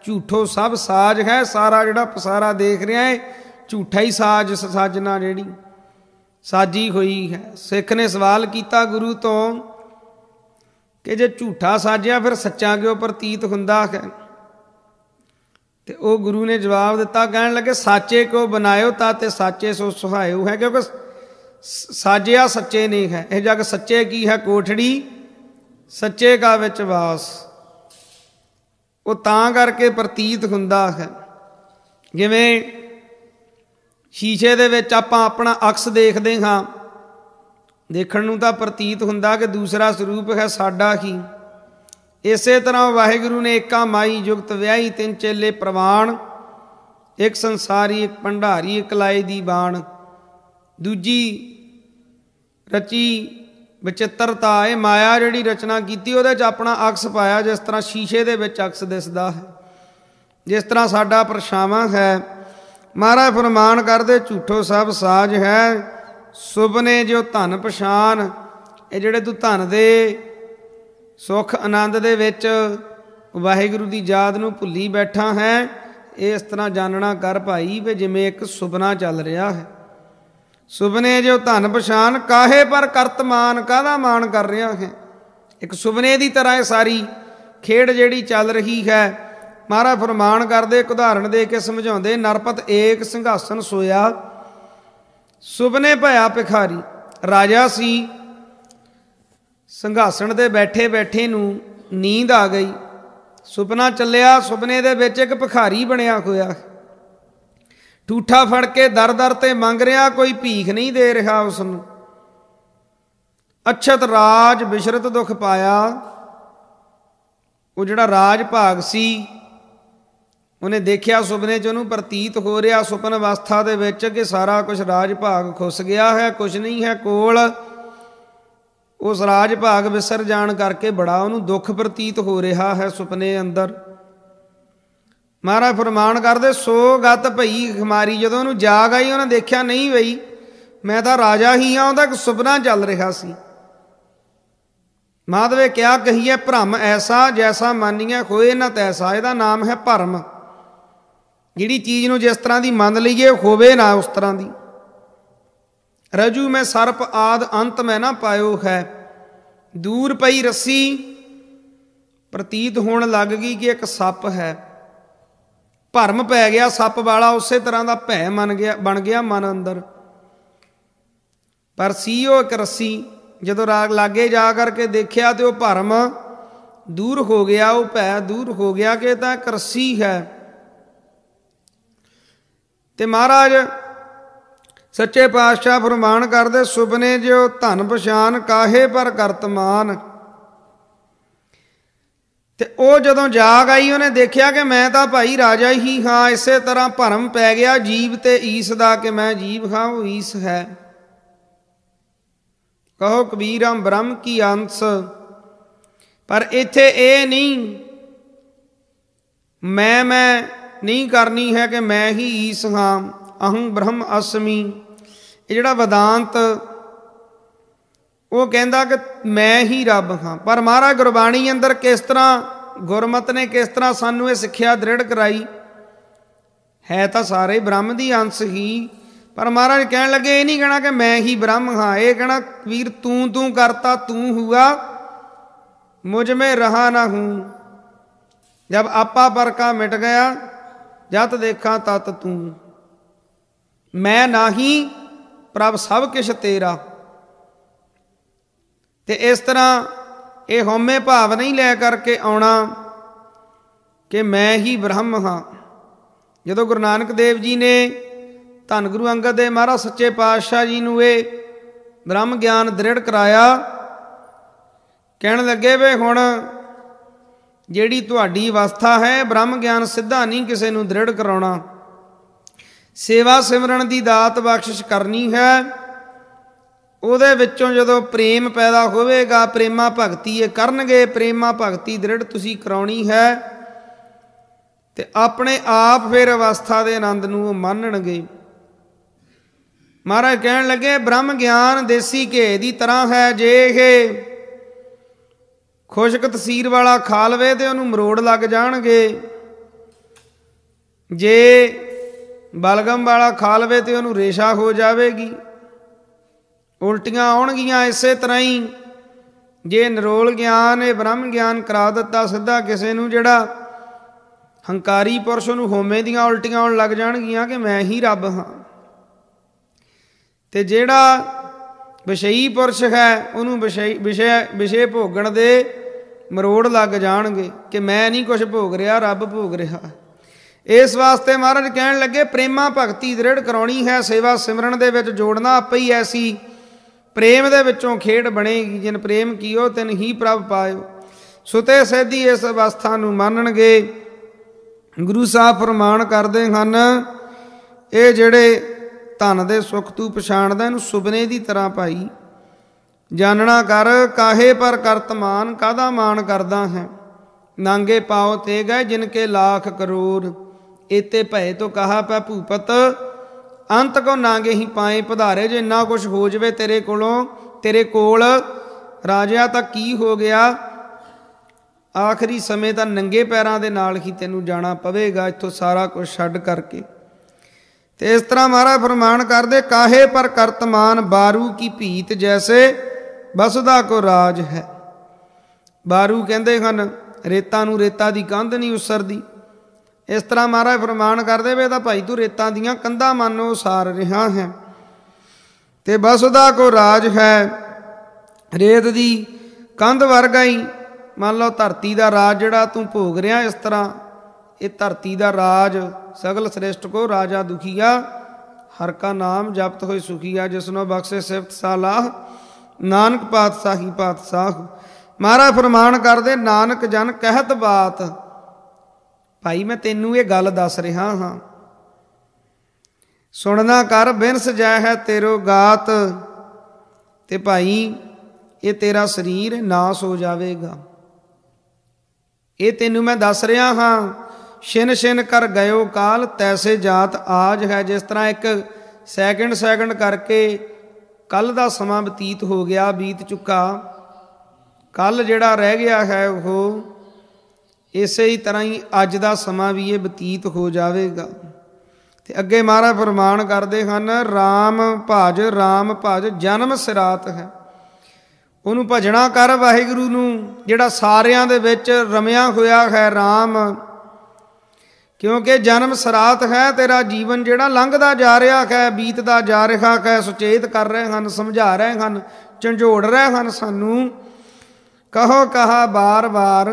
ਝੂਠੋ ਸਭ ਸਾਜ ਹੈ ਸਾਰਾ ਜਿਹੜਾ ਪਸਾਰਾ ਦੇਖ ਰਿਹਾ ਹੈ ਝੂਠਾ ਹੀ ਸਾਜ ਸਾਜਨਾ ਜਿਹੜੀ ਸਾਜੀ ਹੋਈ ਹੈ ਸਿੱਖ ਨੇ ਸਵਾਲ ਕੀਤਾ ਗੁਰੂ ਤੋਂ ਕਿ ਜੇ ਝੂਠਾ ਸਾਜਿਆ ਫਿਰ ਸੱਚਾ ਕਿਉਂ ਪ੍ਰਤੀਤ ਹੁੰਦਾ ਹੈ ਤੇ ਉਹ ਗੁਰੂ ਨੇ ਜਵਾਬ ਦਿੱਤਾ ਕਹਿਣ ਲੱਗੇ ਸਾਚੇ ਕੋ ਬਣਾਇਓ ਤਾਂ ਤੇ ਸਾਚੇ ਸੋ ਸੁਹਾਇਓ ਹੈ ਕਿਉਂਕਿ ਸਾਜਿਆ ਸੱਚੇ ਨਹੀਂ ਹੈ ਇਹ ਜਗ ਸੱਚੇ ਕੀ ਹੈ ਕੋਠੜੀ ਸੱਚੇ ਕਾ ਵਿੱਚ ਵਾਸ ਉਹ ਤਾਂ ਕਰਕੇ ਪ੍ਰਤੀਤ ਹੁੰਦਾ ਹੈ ਜਿਵੇਂ ਸ਼ੀਸ਼ੇ ਦੇ ਵਿੱਚ ਆਪਾਂ ਆਪਣਾ ਅਕਸ ਦੇਖਦੇ ਹਾਂ ਦੇਖਣ ਨੂੰ ਤਾਂ ਪ੍ਰਤੀਤ ਹੁੰਦਾ ਕਿ ਦੂਸਰਾ ਸਰੂਪ ਹੈ ਸਾਡਾ ਹੀ ਇਸੇ ਤਰ੍ਹਾਂ ਵਾਹਿਗੁਰੂ ਨੇ ਏਕਾ ਮਾਈ ਜੁਗਤ ਵਿਆਹੀ ਤਿੰਨ ਚੇਲੇ ਪ੍ਰਵਾਣ ਇੱਕ ਸੰਸਾਰੀ ਇੱਕ ਭੰਡਾਰੀ ਇੱਕ ਲਾਏ ਦੀ ਬਾਣ ਦੂਜੀ ਰਚੀ ਵਿਚਿੱਤਰਤਾ ਇਹ ਮਾਇਆ ਜਿਹੜੀ ਰਚਨਾ ਕੀਤੀ ਉਹਦੇ 'ਚ ਆਪਣਾ ਅਕਸ ਪਾਇਆ ਜਿਸ ਤਰ੍ਹਾਂ ਸ਼ੀਸ਼ੇ ਦੇ ਵਿੱਚ ਅਕਸ ਦਿਸਦਾ ਹੈ ਜਿਸ ਤਰ੍ਹਾਂ ਸਾਡਾ ਪਰਛਾਵਾਂ ਹੈ ਮਹਾਰਾਜ ਫਰਮਾਨ ਕਰਦੇ ਝੂਠੋ ਸਭ ਸਾਜ ਹੈ ਸੁਭਨੇ ਜੋ ਧਨ ਪਛਾਨ ਇਹ ਜਿਹੜੇ ਤੂੰ ਧਨ ਦੇ ਸੁਖ ਆਨੰਦ ਦੇ ਵਿੱਚ ਵਾਹਿਗੁਰੂ ਦੀ ਯਾਦ ਨੂੰ ਭੁੱਲੀ ਬੈਠਾ ਹੈ ਇਸ ਤਰ੍ਹਾਂ ਜਾਣਨਾ ਕਰ ਭਾਈ ਵੀ ਜਿਵੇਂ ਇੱਕ ਸੁਪਨਾ ਚੱਲ ਰਿਹਾ ਹੈ ਸੁਪਨੇ ਜੋ ਧਨ ਪਛਾਨ ਕਾਹੇ ਪਰ ਕਰਤਮਾਨ ਕਾਹਦਾ ਮਾਨ ਕਰ ਰਿਹਾ ਹੈ ਇੱਕ ਸੁਪਨੇ ਦੀ ਤਰ੍ਹਾਂ ਇਹ ਸਾਰੀ ਖੇਡ ਜਿਹੜੀ ਚੱਲ ਰਹੀ ਹੈ ਮਹਾਰਾ ਫਰਮਾਨ ਕਰਦੇ ਇੱਕ ਉਦਾਹਰਣ ਦੇ ਕੇ ਸਮਝਾਉਂਦੇ ਨਰਪਤ ਏਕ ਸਿੰਘਾਸਨ ਸੋਇਆ ਸੁਪਨੇ ਭਇਆ ਭਿਖਾਰੀ ਰਾਜਾ ਸੀ ਸੰਘਾਸਣ ਦੇ ਬੈਠੇ ਬੈਠੇ ਨੂੰ ਨੀਂਦ ਆ ਗਈ ਸੁਪਨਾ ਚੱਲਿਆ ਸੁਪਨੇ ਦੇ ਵਿੱਚ ਇੱਕ ਭਿਖਾਰੀ ਬਣਿਆ ਹੋਇਆ ਠੂਠਾ ਫੜ ਕੇ ਦਰ-ਦਰ ਤੇ ਮੰਗ ਰਿਹਾ ਕੋਈ ਭੀਖ ਨਹੀਂ ਦੇ ਰਿਹਾ ਉਸ ਨੂੰ ਅਛਤ ਰਾਜ ਬਿਸ਼ਰਤ ਦੁੱਖ ਪਾਇਆ ਉਹ ਜਿਹੜਾ ਰਾਜ ਭਾਗ ਸੀ ਉਹਨੇ ਦੇਖਿਆ ਸੁਪਨੇ 'ਚ ਉਹਨੂੰ ਪ੍ਰਤੀਤ ਹੋ ਰਿਹਾ ਸੁਪਨ ਅਵਸਥਾ ਦੇ ਵਿੱਚ ਕਿ ਸਾਰਾ ਕੁਝ ਰਾਜ ਭਾਗ ਖੁੱਸ ਗਿਆ ਹੈ ਕੁਝ ਨਹੀਂ ਹੈ ਕੋਲ ਉਸ ਰਾਜ ਭਾਗ ਵਿਸਰ ਜਾਣ ਕਰਕੇ ਬੜਾ ਉਹਨੂੰ ਦੁੱਖ ਪ੍ਰਤੀਤ ਹੋ ਰਿਹਾ ਹੈ ਸੁਪਨੇ ਅੰਦਰ ਮਹਾਰਾਜ ਫਰਮਾਨ ਕਰਦੇ ਸੋ ਗਤ ਭਈ ਖਮਾਰੀ ਜਦੋਂ ਉਹਨੂੰ ਜਾਗ ਆਈ ਉਹਨੇ ਦੇਖਿਆ ਨਹੀਂ ਬਈ ਮੈਂ ਤਾਂ ਰਾਜਾ ਹੀ ਆ ਉਹਦਾ ਇੱਕ ਸੁਪਨਾ ਚੱਲ ਰਿਹਾ ਸੀ ਮਾਧਵੇ ਕਿਹਾ ਕਹੀਏ ਭ੍ਰਮ ਐਸਾ ਜੈਸਾ ਮੰਨੀਏ ਹੋਏ ਨਾ ਤੈਸਾ ਇਹਦਾ ਨਾਮ ਹੈ ਭਰਮ ਜਿਹੜੀ ਚੀਜ਼ ਨੂੰ ਜਿਸ ਤਰ੍ਹਾਂ ਦੀ ਮੰਨ ਲਈਏ ਹੋਵੇ ਨਾ ਉਸ ਤਰ੍ਹਾਂ ਦੀ ਰਜੂ ਮੈਂ ਸਰਪ ਆਦ ਅੰਤ ਮੈਂ ਨਾ ਪਾਇਓ ਹੈ ਦੂਰ ਪਈ ਰੱਸੀ ਪ੍ਰਤੀਤ ਹੋਣ ਲੱਗ ਗਈ ਕਿ ਇੱਕ ਸੱਪ ਹੈ ਭਰਮ ਪੈ ਗਿਆ ਸੱਪ ਵਾਲਾ ਉਸੇ ਤਰ੍ਹਾਂ ਦਾ ਭੈ ਮੰਨ ਗਿਆ ਬਣ ਗਿਆ ਮਨ ਅੰਦਰ ਪਰ ਸੀ ਉਹ ਇੱਕ ਰੱਸੀ ਜਦੋਂ ਰਾਗ ਲਾਗੇ ਜਾ ਕਰਕੇ ਦੇਖਿਆ ਤੇ ਉਹ ਭਰਮ ਦੂਰ ਹੋ ਗਿਆ ਉਹ ਭੈ ਦੂਰ ਹੋ ਗਿਆ ਕਿ ਤਾਂ ਕਰਸੀ ਰੱਸੀ ਹੈ ਤੇ ਮਹਾਰਾਜ ਸੱਚੇ ਪਾਤਸ਼ਾਹ ਫਰਮਾਨ ਕਰਦੇ ਸੁਪਨੇ ਜਿਉ ਧਨ ਪਛਾਨ ਕਾਹੇ ਪਰ ਕਰਤਮਾਨ ਤੇ ਉਹ ਜਦੋਂ ਜਾਗ ਆਈ ਉਹਨੇ ਦੇਖਿਆ ਕਿ ਮੈਂ ਤਾਂ ਭਾਈ ਰਾਜਾ ਹੀ ਹਾਂ ਇਸੇ ਤਰ੍ਹਾਂ ਭਰਮ ਪੈ ਗਿਆ ਜੀਵ ਤੇ ਈਸ ਦਾ ਕਿ ਮੈਂ ਜੀਵ ਹਾਂ ਉਹ ਈਸ ਹੈ ਕਹੋ ਕਬੀਰਾਂ ਬ੍ਰਹਮ ਕੀ ਅੰਸ਼ ਪਰ ਇੱਥੇ ਇਹ ਨਹੀਂ ਮੈਂ ਮੈਂ ਨਹੀਂ ਕਰਨੀ ਹੈ ਕਿ ਮੈਂ ਹੀ ਈਸ ਹਾਂ ਅਹੰ ਬ੍ਰਹਮ ਅਸਮੀ ਇਹ ਜਿਹੜਾ ਵਿਦਾਂਤ ਉਹ ਕਹਿੰਦਾ ਕਿ ਮੈਂ ਹੀ ਰੱਬ ਹਾਂ ਪਰ ਮਹਾਰਾ ਗੁਰਬਾਣੀ ਅੰਦਰ ਕਿਸ ਤਰ੍ਹਾਂ ਗੁਰਮਤ ਨੇ ਕਿਸ ਤਰ੍ਹਾਂ ਸਾਨੂੰ ਇਹ ਸਿੱਖਿਆ ਦ੍ਰਿੜ ਕਰਾਈ ਹੈ ਤਾਂ ਸਾਰੇ ਬ੍ਰਹਮ ਦੀ ਅੰਸ਼ ਹੀ ਪਰ ਮਹਾਰਾਜ ਕਹਿਣ ਲੱਗੇ ਇਹ ਨਹੀਂ ਕਹਿਣਾ ਕਿ ਮੈਂ ਹੀ ਬ੍ਰਹਮ ਹਾਂ ਇਹ ਕਹਿਣਾ ਵੀਰ ਤੂੰ ਤੂੰ ਕਰਤਾ ਤੂੰ ਹੂਆ ਮੁਝ ਮੇ ਰਹਾ ਨਾ ਹੂੰ ਜਦ ਆਪਾ ਕਾ ਮਿਟ ਗਿਆ ਜਤ ਦੇਖਾਂ ਤਤ ਤੂੰ ਮੈਂ ਨਾਹੀ ਪ੍ਰਭ ਸਭ ਕਿਛ ਤੇਰਾ ਤੇ ਇਸ ਤਰ੍ਹਾਂ ਇਹ ਹਉਮੈ ਭਾਵ ਨਹੀਂ ਲੈ ਕਰਕੇ ਆਉਣਾ ਕਿ ਮੈਂ ਹੀ ਬ੍ਰਹਮ ਹਾਂ ਜਦੋਂ ਗੁਰੂ ਨਾਨਕ ਦੇਵ ਜੀ ਨੇ ਧੰਨ ਗੁਰੂ ਅੰਗਦ ਦੇ ਮਹਾਰਾਜ ਸੱਚੇ ਪਾਤਸ਼ਾਹ ਜੀ ਨੂੰ ਇਹ ਬ੍ਰਹਮ ਗਿਆਨ ਦ੍ਰਿੜ ਕਰਾਇਆ ਕਹਿਣ ਲੱਗੇ ਵੇ ਹੁਣ ਜਿਹੜੀ ਤੁਹਾਡੀ ਅਵਸਥਾ ਹੈ ਬ੍ਰਹਮ ਗਿਆਨ ਸਿੱਧਾ ਨਹੀਂ ਕਿਸੇ ਨੂੰ ਦ੍ਰਿੜ ਕਰਾਉਣਾ ਸੇਵਾ ਸਿਮਰਨ ਦੀ ਦਾਤ ਬਖਸ਼ਿਸ਼ ਕਰਨੀ ਹੈ ਉਹਦੇ ਵਿੱਚੋਂ ਜਦੋਂ ਪ੍ਰੇਮ ਪੈਦਾ ਹੋਵੇਗਾ ਪ੍ਰੇਮਾ ਭਗਤੀ ਇਹ ਕਰਨਗੇ ਪ੍ਰੇਮਾ ਭਗਤੀ ਦ੍ਰਿੜ ਤੁਸੀਂ ਕਰਾਉਣੀ ਹੈ ਤੇ ਆਪਣੇ ਆਪ ਫਿਰ ਅਵਸਥਾ ਦੇ ਆਨੰਦ ਨੂੰ ਮੰਨਣਗੇ ਮਹਾਰਾਜ ਕਹਿਣ ਲੱਗੇ ਬ੍ਰਹਮ ਗਿਆਨ ਦੇਸੀ ਘੇ ਦੀ ਤਰ੍ਹਾਂ ਹੈ ਜੇ ਇਹ ਖੁਸ਼ਕ ਤਸੀਰ ਵਾਲਾ ਖਾ ਲਵੇ ਤੇ ਉਹਨੂੰ ਮਰੋੜ ਲੱਗ ਜਾਣਗੇ ਜੇ ਬਲਗਮ ਵਾਲਾ ਖਾ ਲਵੇ ਤੇ ਉਹਨੂੰ ਰੇਸ਼ਾ ਹੋ ਜਾਵੇਗੀ ਉਲਟੀਆਂ ਆਉਣਗੀਆਂ ਇਸੇ ਤਰ੍ਹਾਂ ਹੀ ਜੇ ਨਿਰੋਲ ਗਿਆਨ ਇਹ ਬ੍ਰਹਮ ਗਿਆਨ ਕਰਾ ਦਿੱਤਾ ਸਿੱਧਾ ਕਿਸੇ ਨੂੰ ਜਿਹੜਾ ਹੰਕਾਰੀ ਪੁਰਸ਼ ਨੂੰ ਹੋਮੇ ਦੀਆਂ ਉਲਟੀਆਂ ਆਉਣ ਲੱਗ ਜਾਣਗੀਆਂ ਕਿ ਮੈਂ ਹੀ ਰੱਬ ਹਾਂ ਤੇ ਜਿਹੜਾ ਵਿਸ਼ਈ ਪੁਰਸ਼ ਹੈ ਉਹਨੂੰ ਵਿਸ਼ੇ ਵਿਸ਼ੇ ਭੋਗਣ ਦੇ ਮਰੋੜ ਲੱਗ ਜਾਣਗੇ ਕਿ ਮੈਂ ਨਹੀਂ ਕੁਝ ਭੋਗ ਰਿਹਾ ਰੱਬ ਭੋਗ ਰਿਹਾ ਇਸ ਵਾਸਤੇ ਮਹਾਰਾਜ ਕਹਿਣ ਲੱਗੇ ਪ੍ਰੇਮਾ ਭਗਤੀ ਦ੍ਰਿੜ ਕਰਾਉਣੀ ਹੈ ਸੇਵਾ ਸਿਮਰਨ ਦੇ ਵਿੱਚ ਜੋੜਨਾ ਆਪੇ ਹੀ ਐਸੀ ਪ੍ਰੇਮ ਦੇ ਵਿੱਚੋਂ ਖੇਡ ਬਣੇਗੀ ਜਿਨ ਪ੍ਰੇਮ ਕੀਓ ਤਿਨ ਹੀ ਪ੍ਰਭ ਪਾਇਓ ਸੁਤੇ ਸੈਦੀ ਇਸ ਅਵਸਥਾ ਨੂੰ ਮੰਨਣਗੇ ਗੁਰੂ ਸਾਹਿਬ ਪ੍ਰਮਾਣ ਕਰਦੇ ਹਨ ਇਹ ਜਿਹੜੇ ਧਨ ਦੇ ਸੁਖ ਤੂੰ ਪਛਾਣਦਾ ਇਹਨੂੰ ਸੁਪਨੇ ਦੀ ਤਰ੍ਹਾਂ ਭਾਈ ਜਾਨਣਾ ਕਰ ਕਾਹੇ ਪਰ ਕਰਤਮਾਨ ਕਾਦਾ ਮਾਨ ਕਰਦਾ ਹੈ ਨਾਂਗੇ ਪਾਉ ਤੇ ਗਏ ਜਿਨ ਕੇ ਲੱਖ ਕਰੋੜ ਇਤੇ ਭੈ ਤੋ ਕਹਾ ਪੈ ਭੂਪਤ ਅੰਤ ਕੋ ਨਾਂਗੇ ਹੀ ਪਾਏ ਪਧਾਰੇ ਜੇ ਇੰਨਾ ਕੁਛ ਹੋ ਜਵੇ ਤੇਰੇ ਕੋਲੋਂ ਤੇਰੇ ਕੋਲ ਰਾਜਿਆ ਤਾਂ ਕੀ ਹੋ ਗਿਆ ਆਖਰੀ ਸਮੇਂ ਤਾਂ ਨੰਗੇ ਪੈਰਾਂ ਦੇ ਨਾਲ ਹੀ ਤੈਨੂੰ ਜਾਣਾ ਪਵੇਗਾ ਇਥੋਂ ਸਾਰਾ ਕੁਝ ਛੱਡ ਕਰਕੇ ਤੇ ਇਸ ਤਰ੍ਹਾਂ ਮਹਾਰਾ ਫਰਮਾਨ ਕਰਦੇ ਕਾਹੇ ਪਰ ਕਰਤਮਾਨ ਬਾਰੂ ਕੀ ਭੀਤ ਜੈਸੇ ਬਸਦਾ ਕੋ ਰਾਜ ਹੈ ਬਾਰੂ ਕਹਿੰਦੇ ਹਨ ਰੇਤਾ ਨੂੰ ਰੇਤਾ ਦੀ ਕੰਧ ਨਹੀਂ ਉਸਰਦੀ ਇਸ ਤਰ੍ਹਾਂ ਮਹਾਰਾਜ ਫਰਮਾਨ ਕਰਦੇ ਵੇ ਤਾਂ ਭਾਈ ਤੂੰ ਰੇਤਾ ਦੀਆਂ ਕੰਧਾਂ ਮੰਨੋ ਸਾਰ ਰਿਹਾ ਹੈ ਤੇ ਬਸਦਾ ਕੋ ਰਾਜ ਹੈ ਰੇਤ ਦੀ ਕੰਧ ਵਰਗਾ ਹੀ ਮੰਨ ਲਓ ਧਰਤੀ ਦਾ ਰਾਜ ਜਿਹੜਾ ਤੂੰ ਭੋਗ ਰਿਹਾ ਇਸ ਤਰ੍ਹਾਂ ਇਹ ਧਰਤੀ ਦਾ ਰਾਜ ਸਗਲ ਸ੍ਰੇਸ਼ਟ ਕੋ ਰਾਜਾ ਦੁਖੀਆ ਹਰ ਕਾ ਨਾਮ ਜਪਤ ਹੋਈ ਸੁਖੀਆ ਜਿਸਨੋ ਬਖਸ਼ੇ ਸਿਫਤ ਸਾਲਾਹ ਨਾਨਕ ਪਾਤਸ਼ਾਹੀ ਪਾਤਸ਼ਾਹ ਮਹਾਰਾਜ ਫਰਮਾਨ ਕਰਦੇ ਨਾਨਕ ਜਨ ਕਹਿਤ ਬਾਤ ਭਾਈ ਮੈਂ ਤੈਨੂੰ ਇਹ ਗੱਲ ਦੱਸ ਰਿਹਾ ਹਾਂ ਸੁਣਨਾ ਕਰ ਬਿਨਸ ਜੈ ਹੈ ਤੇਰੋ ਗਾਤ ਤੇ ਭਾਈ ਇਹ ਤੇਰਾ ਸਰੀਰ ਨਾਸ ਹੋ ਜਾਵੇਗਾ ਇਹ ਤੈਨੂੰ ਮੈਂ ਦੱਸ ਰਿਹਾ ਹਾਂ ਛਿਨ ਛਿਨ ਕਰ ਗਇਓ ਕਾਲ ਤੈਸੇ ਜਾਤ ਆਜ ਹੈ ਜਿਸ ਤਰ੍ਹਾਂ ਇੱਕ ਸੈਕਿੰਡ ਸੈਕਿੰਡ ਕਰਕੇ ਕੱਲ ਦਾ ਸਮਾਂ ਬਤੀਤ ਹੋ ਗਿਆ ਬੀਤ ਚੁੱਕਾ ਕੱਲ ਜਿਹੜਾ ਰਹਿ ਗਿਆ ਹੈ ਉਹ ਇਸੇ ਹੀ ਤਰ੍ਹਾਂ ਹੀ ਅੱਜ ਦਾ ਸਮਾਂ ਵੀ ਇਹ ਬਤੀਤ ਹੋ ਜਾਵੇਗਾ ਤੇ ਅੱਗੇ ਮਹਾਰਾ ਪ੍ਰਮਾਣ ਕਰਦੇ ਹਨ RAM ਭਜ RAM ਭਜ ਜਨਮ ਸਿਰਾਤ ਹੈ ਉਹਨੂੰ ਭਜਣਾ ਕਰ ਵਾਹਿਗੁਰੂ ਨੂੰ ਜਿਹੜਾ ਸਾਰਿਆਂ ਦੇ ਵਿੱਚ ਰਮਿਆ ਹੋਇਆ ਹੈ RAM ਕਿਉਂਕਿ ਜਨਮ ਸਰਾਤ ਹੈ ਤੇਰਾ ਜੀਵਨ ਜਿਹੜਾ ਲੰਘਦਾ ਜਾ ਰਿਹਾ ਹੈ ਬੀਤਦਾ ਜਾ ਰਿਹਾ ਹੈ ਸੁਚੇਤ ਕਰ ਰਹੇ ਹਨ ਸਮਝਾ ਰਹੇ ਹਨ ਝੰਡੋੜ ਰਹੇ ਹਨ ਸਾਨੂੰ ਕਹੋ ਕਹਾ ਬਾਰ-ਬਾਰ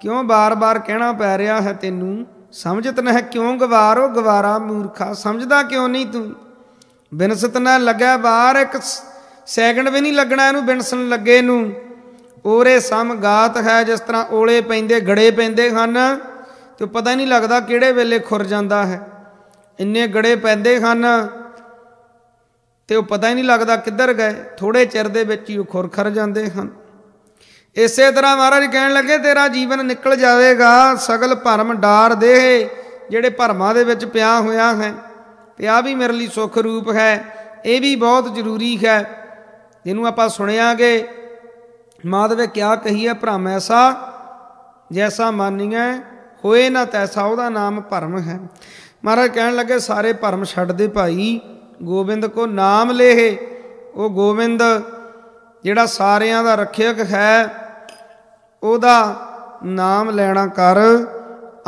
ਕਿਉਂ ਬਾਰ-ਬਾਰ ਕਹਿਣਾ ਪੈ ਰਿਹਾ ਹੈ ਤੈਨੂੰ ਸਮਝਤ ਨਹਿ ਕਿਉਂ ਗਵਾਰੋ ਗਵਾਰਾ ਮੂਰਖਾ ਸਮਝਦਾ ਕਿਉਂ ਨਹੀਂ ਤੂੰ ਬਿਨਸਤ ਨਾ ਲੱਗਾ ਬਾਰ ਇੱਕ ਸੈਕਿੰਡ ਵੀ ਨਹੀਂ ਲੱਗਣਾ ਇਹਨੂੰ ਬਿਨਸਣ ਲੱਗੇ ਨੂੰ ਓਰੇ ਸਮ ਗਾਤ ਹੈ ਜਿਸ ਤਰ੍ਹਾਂ ਓਲੇ ਪੈਂਦੇ ਗੜੇ ਪੈਂਦੇ ਹਨ ਤੇ ਪਤਾ ਨਹੀਂ ਲੱਗਦਾ ਕਿਹੜੇ ਵੇਲੇ ਖੁਰ ਜਾਂਦਾ ਹੈ ਇੰਨੇ ਗੜੇ ਪੈਂਦੇ ਹਨ ਤੇ ਉਹ ਪਤਾ ਹੀ ਨਹੀਂ ਲੱਗਦਾ ਕਿੱਧਰ ਗਏ ਥੋੜੇ ਚਿਰ ਦੇ ਵਿੱਚ ਹੀ ਉਹ ਖੁਰ ਖਰ ਜਾਂਦੇ ਹਨ ਇਸੇ ਤਰ੍ਹਾਂ ਮਹਾਰਾਜ ਕਹਿਣ ਲੱਗੇ ਤੇਰਾ ਜੀਵਨ ਨਿਕਲ ਜਾਵੇਗਾ ਸਗਲ ਭਰਮ ਡਾਰ ਦੇ ਜਿਹੜੇ ਭਰਮਾਂ ਦੇ ਵਿੱਚ ਪਿਆ ਹੋਇਆ ਹੈ ਤੇ ਆ ਵੀ ਮੇਰੇ ਲਈ ਸੁਖ ਰੂਪ ਹੈ ਇਹ ਵੀ ਬਹੁਤ ਜ਼ਰੂਰੀ ਹੈ ਜਿਹਨੂੰ ਆਪਾਂ ਸੁਣਿਆਗੇ ਮਾਧਵੇ ਕਿਆ ਕਹੀਏ ਭ੍ਰਮ ਐਸਾ ਜੈਸਾ ਮਾਨੀਐ ਹੋਏ ਨਾ ਤੈਸਾ ਉਹਦਾ ਨਾਮ ਭਰਮ ਹੈ ਮਹਾਰਾਜ ਕਹਿਣ ਲੱਗੇ ਸਾਰੇ ਭਰਮ ਛੱਡ ਦੇ ਭਾਈ ਗੋਬਿੰਦ ਕੋ ਨਾਮ ਲੇਹੇ ਉਹ ਗੋਬਿੰਦ ਜਿਹੜਾ ਸਾਰਿਆਂ ਦਾ ਰੱਖਿਅਕ ਹੈ ਉਹਦਾ ਨਾਮ ਲੈਣਾ ਕਰ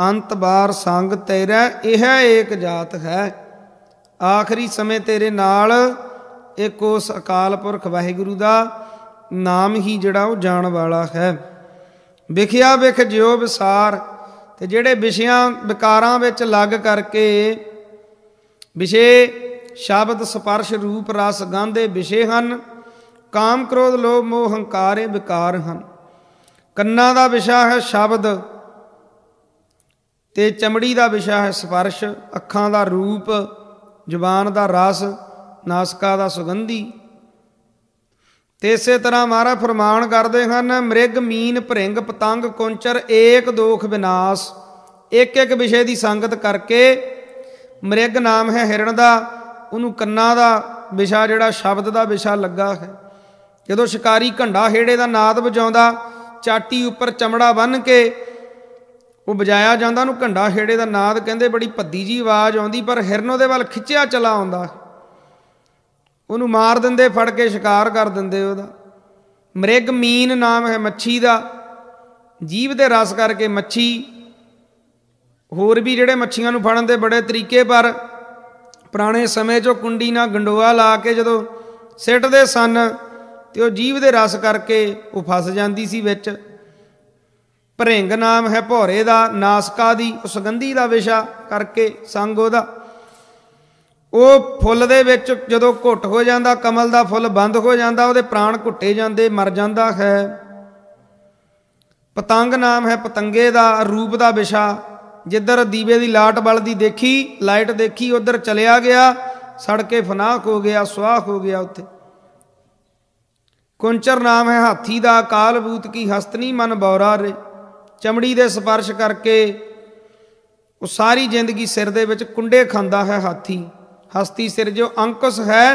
ਅੰਤ ਬਾਰ ਸੰਗ ਤੇਰਾ ਇਹ ਏਕ ਜਾਤ ਹੈ ਆਖਰੀ ਸਮੇਂ ਤੇਰੇ ਨਾਲ ਇੱਕ ਉਸ ਅਕਾਲ ਪੁਰਖ ਵਾਹਿਗੁਰੂ ਦਾ ਨਾਮ ਹੀ ਜਿਹੜਾ ਉਹ ਜਾਣ ਵਾਲਾ ਹੈ ਵਿਖਿਆ ਵਿਖ ਜਿਉ ਵਿਸਾਰ ਤੇ ਜਿਹੜੇ ਵਿਸ਼ਿਆਂ ਵਿਕਾਰਾਂ ਵਿੱਚ ਲੱਗ ਕਰਕੇ ਵਿਸ਼ੇ ਸ਼ਬਦ ਸਪਰਸ਼ ਰੂਪ ਰਸ ਗੰਧੇ ਵਿਸ਼ੇ ਹਨ ਕਾਮ ਕ੍ਰੋਧ ਲੋਭ ਮੋਹ ਹੰਕਾਰ ਇਹ ਵਿਕਾਰ ਹਨ ਕੰਨਾਂ ਦਾ ਵਿਸ਼ਾ ਹੈ ਸ਼ਬਦ ਤੇ ਚਮੜੀ ਦਾ ਵਿਸ਼ਾ ਹੈ ਸਪਰਸ਼ ਅੱਖਾਂ ਦਾ ਰੂਪ ਜ਼ੁਬਾਨ ਦਾ ਰਸ ਨਾਸਕਾ ਦਾ ਸੁਗੰਧੀ ਤੇ ਇਸੇ ਤਰ੍ਹਾਂ ਮਹਾਰਾ ਫਰਮਾਨ ਕਰਦੇ ਹਨ ਮ੍ਰਿਗ ਮੀਨ ਭ੍ਰਿੰਗ ਪਤੰਗ ਕੁੰਚਰ ਏਕ ਦੋਖ ਵਿਨਾਸ਼ ਇੱਕ ਇੱਕ ਵਿਸ਼ੇ ਦੀ ਸੰਗਤ ਕਰਕੇ ਮ੍ਰਿਗ ਨਾਮ ਹੈ ਹਿਰਣ ਦਾ ਉਹਨੂੰ ਕੰਨਾਂ ਦਾ ਵਿਸ਼ਾ ਜਿਹੜਾ ਸ਼ਬਦ ਦਾ ਵਿਸ਼ਾ ਲੱਗਾ ਹੈ ਜਦੋਂ ਸ਼ਿਕਾਰੀ ਘੰਡਾ ਹੇੜੇ ਦਾ ਨਾਦ ਵਜਾਉਂਦਾ ਚਾਟੀ ਉੱਪਰ ਚਮੜਾ ਬੰਨ ਕੇ ਉਹ ਵਜਾਇਆ ਜਾਂਦਾ ਉਹਨੂੰ ਘੰਡਾ ਹੇੜੇ ਦਾ ਨਾਦ ਕਹਿੰਦੇ ਬੜੀ ਭੱਦੀ ਜੀ ਆਵਾਜ਼ ਆਉਂਦੀ ਪਰ ਹਿਰਨ ਉਹਦੇ ਵੱਲ ਖਿੱਚਿਆ ਚਲਾ ਆਉਂਦਾ ਉਹਨੂੰ ਮਾਰ ਦਿੰਦੇ ਫੜ ਕੇ ਸ਼ਿਕਾਰ ਕਰ ਦਿੰਦੇ ਉਹਦਾ ਮ੍ਰਿਗ ਮੀਨ ਨਾਮ ਹੈ ਮੱਛੀ ਦਾ ਜੀਵ ਦੇ ਰਸ ਕਰਕੇ ਮੱਛੀ ਹੋਰ ਵੀ ਜਿਹੜੇ ਮੱਛੀਆਂ ਨੂੰ ਫੜਨ ਦੇ ਬੜੇ ਤਰੀਕੇ ਪਰ ਪੁਰਾਣੇ ਸਮੇਂ 'ਚੋਂ ਕੁੰਡੀ ਨਾਲ ਗੰਡੋਆ ਲਾ ਕੇ ਜਦੋਂ ਸਿੱਟਦੇ ਸਨ ਤੇ ਉਹ ਜੀਵ ਦੇ ਰਸ ਕਰਕੇ ਉਹ ਫਸ ਜਾਂਦੀ ਸੀ ਵਿੱਚ ਭਰਿੰਗ ਨਾਮ ਹੈ ਭੋਰੇ ਦਾ ਨਾਸਕਾ ਦੀ ਉਸਗੰਧੀ ਦਾ ਵਿਸ਼ਾ ਕਰਕੇ ਸੰਗ ਉਹਦਾ ਉਹ ਫੁੱਲ ਦੇ ਵਿੱਚ ਜਦੋਂ ਘੁੱਟ ਹੋ ਜਾਂਦਾ ਕਮਲ ਦਾ ਫੁੱਲ ਬੰਦ ਹੋ ਜਾਂਦਾ ਉਹਦੇ ਪ੍ਰਾਣ ਘੁੱਟੇ ਜਾਂਦੇ ਮਰ ਜਾਂਦਾ ਹੈ ਪਤੰਗ ਨਾਮ ਹੈ ਪਤੰਗੇ ਦਾ ਰੂਪ ਦਾ ਵਿਸ਼ਾ ਜਿੱਧਰ ਦੀਵੇ ਦੀ ਲਾਟ ਬਲਦੀ ਦੇਖੀ ਲਾਈਟ ਦੇਖੀ ਉਧਰ ਚਲਿਆ ਗਿਆ ਸੜ ਕੇ ਫਨਾਕ ਹੋ ਗਿਆ ਸਵਾਹ ਹੋ ਗਿਆ ਉੱਥੇ ਕੁੰਚਰ ਨਾਮ ਹੈ ਹਾਥੀ ਦਾ ਕਾਲ ਬੂਤ ਕੀ ਹਸਤਨੀ ਮਨ ਬੌਰਾ ਰੇ ਚਮੜੀ ਦੇ ਸਪਰਸ਼ ਕਰਕੇ ਉਹ ਸਾਰੀ ਜ਼ਿੰਦਗੀ ਸਿਰ ਦੇ ਵਿੱਚ ਕੁੰਡੇ ਖਾਂਦਾ ਹੈ ਹਾਥੀ ਹਸਤੀ ਸਿਰ ਜੋ ਅੰਕਸ ਹੈ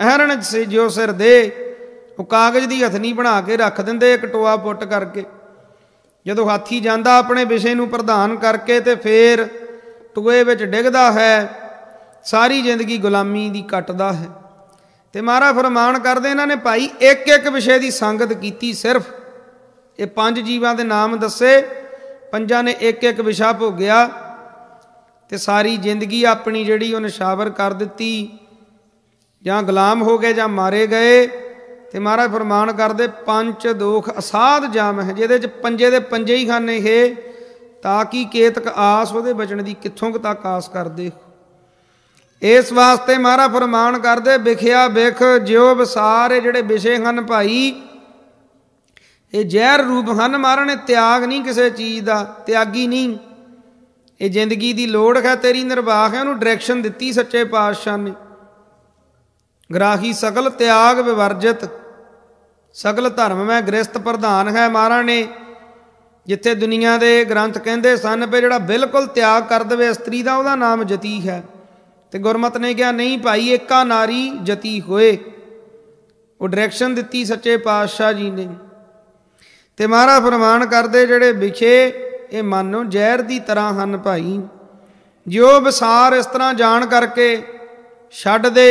ਅਹਰਣ ਸੇ ਜੋ ਸਿਰ ਦੇ ਉਹ ਕਾਗਜ਼ ਦੀ ਹਥਨੀ ਬਣਾ ਕੇ ਰੱਖ ਦਿੰਦੇ ਇੱਕ ਟੋਆ ਪੁੱਟ ਕਰਕੇ ਜਦੋਂ ਹਾਥੀ ਜਾਂਦਾ ਆਪਣੇ ਵਿਸ਼ੇ ਨੂੰ ਪ੍ਰਧਾਨ ਕਰਕੇ ਤੇ ਫੇਰ ਟੋਏ ਵਿੱਚ ਡਿੱਗਦਾ ਹੈ ਸਾਰੀ ਜ਼ਿੰਦਗੀ ਗੁਲਾਮੀ ਦੀ ਕੱਟਦਾ ਹੈ ਤੇ ਮਹਾਰਾ ਫਰਮਾਨ ਕਰਦੇ ਇਹਨਾਂ ਨੇ ਭਾਈ ਇੱਕ ਇੱਕ ਵਿਸ਼ੇ ਦੀ ਸੰਗਤ ਕੀਤੀ ਸਿਰਫ ਇਹ ਪੰਜ ਜੀਵਾਂ ਦੇ ਨਾਮ ਦੱਸੇ ਪੰਜਾਂ ਨੇ ਇੱਕ ਇੱਕ ਵਿਸ਼ਾ ਭੋਗਿਆ ਤੇ ਸਾਰੀ ਜ਼ਿੰਦਗੀ ਆਪਣੀ ਜਿਹੜੀ ਉਹ ਨਿਸ਼ਾਵਰ ਕਰ ਦਿੱਤੀ ਜਾਂ ਗੁਲਾਮ ਹੋ ਗਏ ਜਾਂ ਮਾਰੇ ਗਏ ਤੇ ਮਹਾਰਾਜ ਫਰਮਾਨ ਕਰਦੇ ਪੰਜ ਦੋਖ ਅਸਾਧ ਜਾਮ ਹੈ ਜਿਹਦੇ ਚ ਪੰਜੇ ਦੇ ਪੰਜੇ ਹੀ ਖਾਨੇ ਹੈ ਤਾਂ ਕਿ ਕੇਤਕ ਆਸ ਉਹਦੇ ਬਚਣ ਦੀ ਕਿੱਥੋਂ ਤੱਕ ਆਸ ਕਰਦੇ ਇਸ ਵਾਸਤੇ ਮਹਾਰਾ ਫਰਮਾਨ ਕਰਦੇ ਵਿਖਿਆ ਵਿਖ ਜਿਉ ਵਿਸਾਰ ਜਿਹੜੇ ਵਿਸ਼ੇ ਹਨ ਭਾਈ ਇਹ ਜ਼ਹਿਰ ਰੂਪ ਹਨ ਮਾਰਨੇ ਤਿਆਗ ਨਹੀਂ ਕਿਸੇ ਚੀਜ਼ ਦਾ ਤਿਆਗੀ ਨਹੀਂ ਇਹ ਜ਼ਿੰਦਗੀ ਦੀ ਲੋੜ ਹੈ ਤੇਰੀ ਨਿਰਵਾਹ ਹੈ ਉਹਨੂੰ ਡਾਇਰੈਕਸ਼ਨ ਦਿੱਤੀ ਸੱਚੇ ਪਾਤਸ਼ਾਹ ਨੇ ਗ੍ਰਾਹੀ ਸਗਲ ਤਿਆਗ ਵਿਵਰਜਿਤ ਸਗਲ ਧਰਮ ਮੈਂ ਗ੍ਰਸਥ ਪ੍ਰਧਾਨ ਹੈ ਮਹਾਰਾ ਨੇ ਜਿੱਥੇ ਦੁਨੀਆ ਦੇ ਗ੍ਰੰਥ ਕਹਿੰਦੇ ਸਨ ਵੀ ਜਿਹੜਾ ਬਿਲਕੁਲ ਤਿਆਗ ਕਰ ਦਵੇ ਇਸਤਰੀ ਦਾ ਉਹਦਾ ਨਾਮ ਜਤੀ ਹੈ ਤੇ ਗੁਰਮਤ ਨੇ ਕਿਹਾ ਨਹੀਂ ਭਾਈ ਇੱਕਾ ਨਾਰੀ ਜਤੀ ਹੋਏ ਉਹ ਡਾਇਰੈਕਸ਼ਨ ਦਿੱਤੀ ਸੱਚੇ ਪਾਤਸ਼ਾਹ ਜੀ ਨੇ ਤੇ ਮਹਾਰਾ ਫਰਮਾਨ ਕਰਦੇ ਜਿਹੜੇ ਵਿਖੇ ਇਹ ਮਾਨੋ ਜ਼ਹਿਰ ਦੀ ਤਰ੍ਹਾਂ ਹਨ ਭਾਈ ਜੋ ਵਿਸਾਰ ਇਸ ਤਰ੍ਹਾਂ ਜਾਣ ਕਰਕੇ ਛੱਡ ਦੇ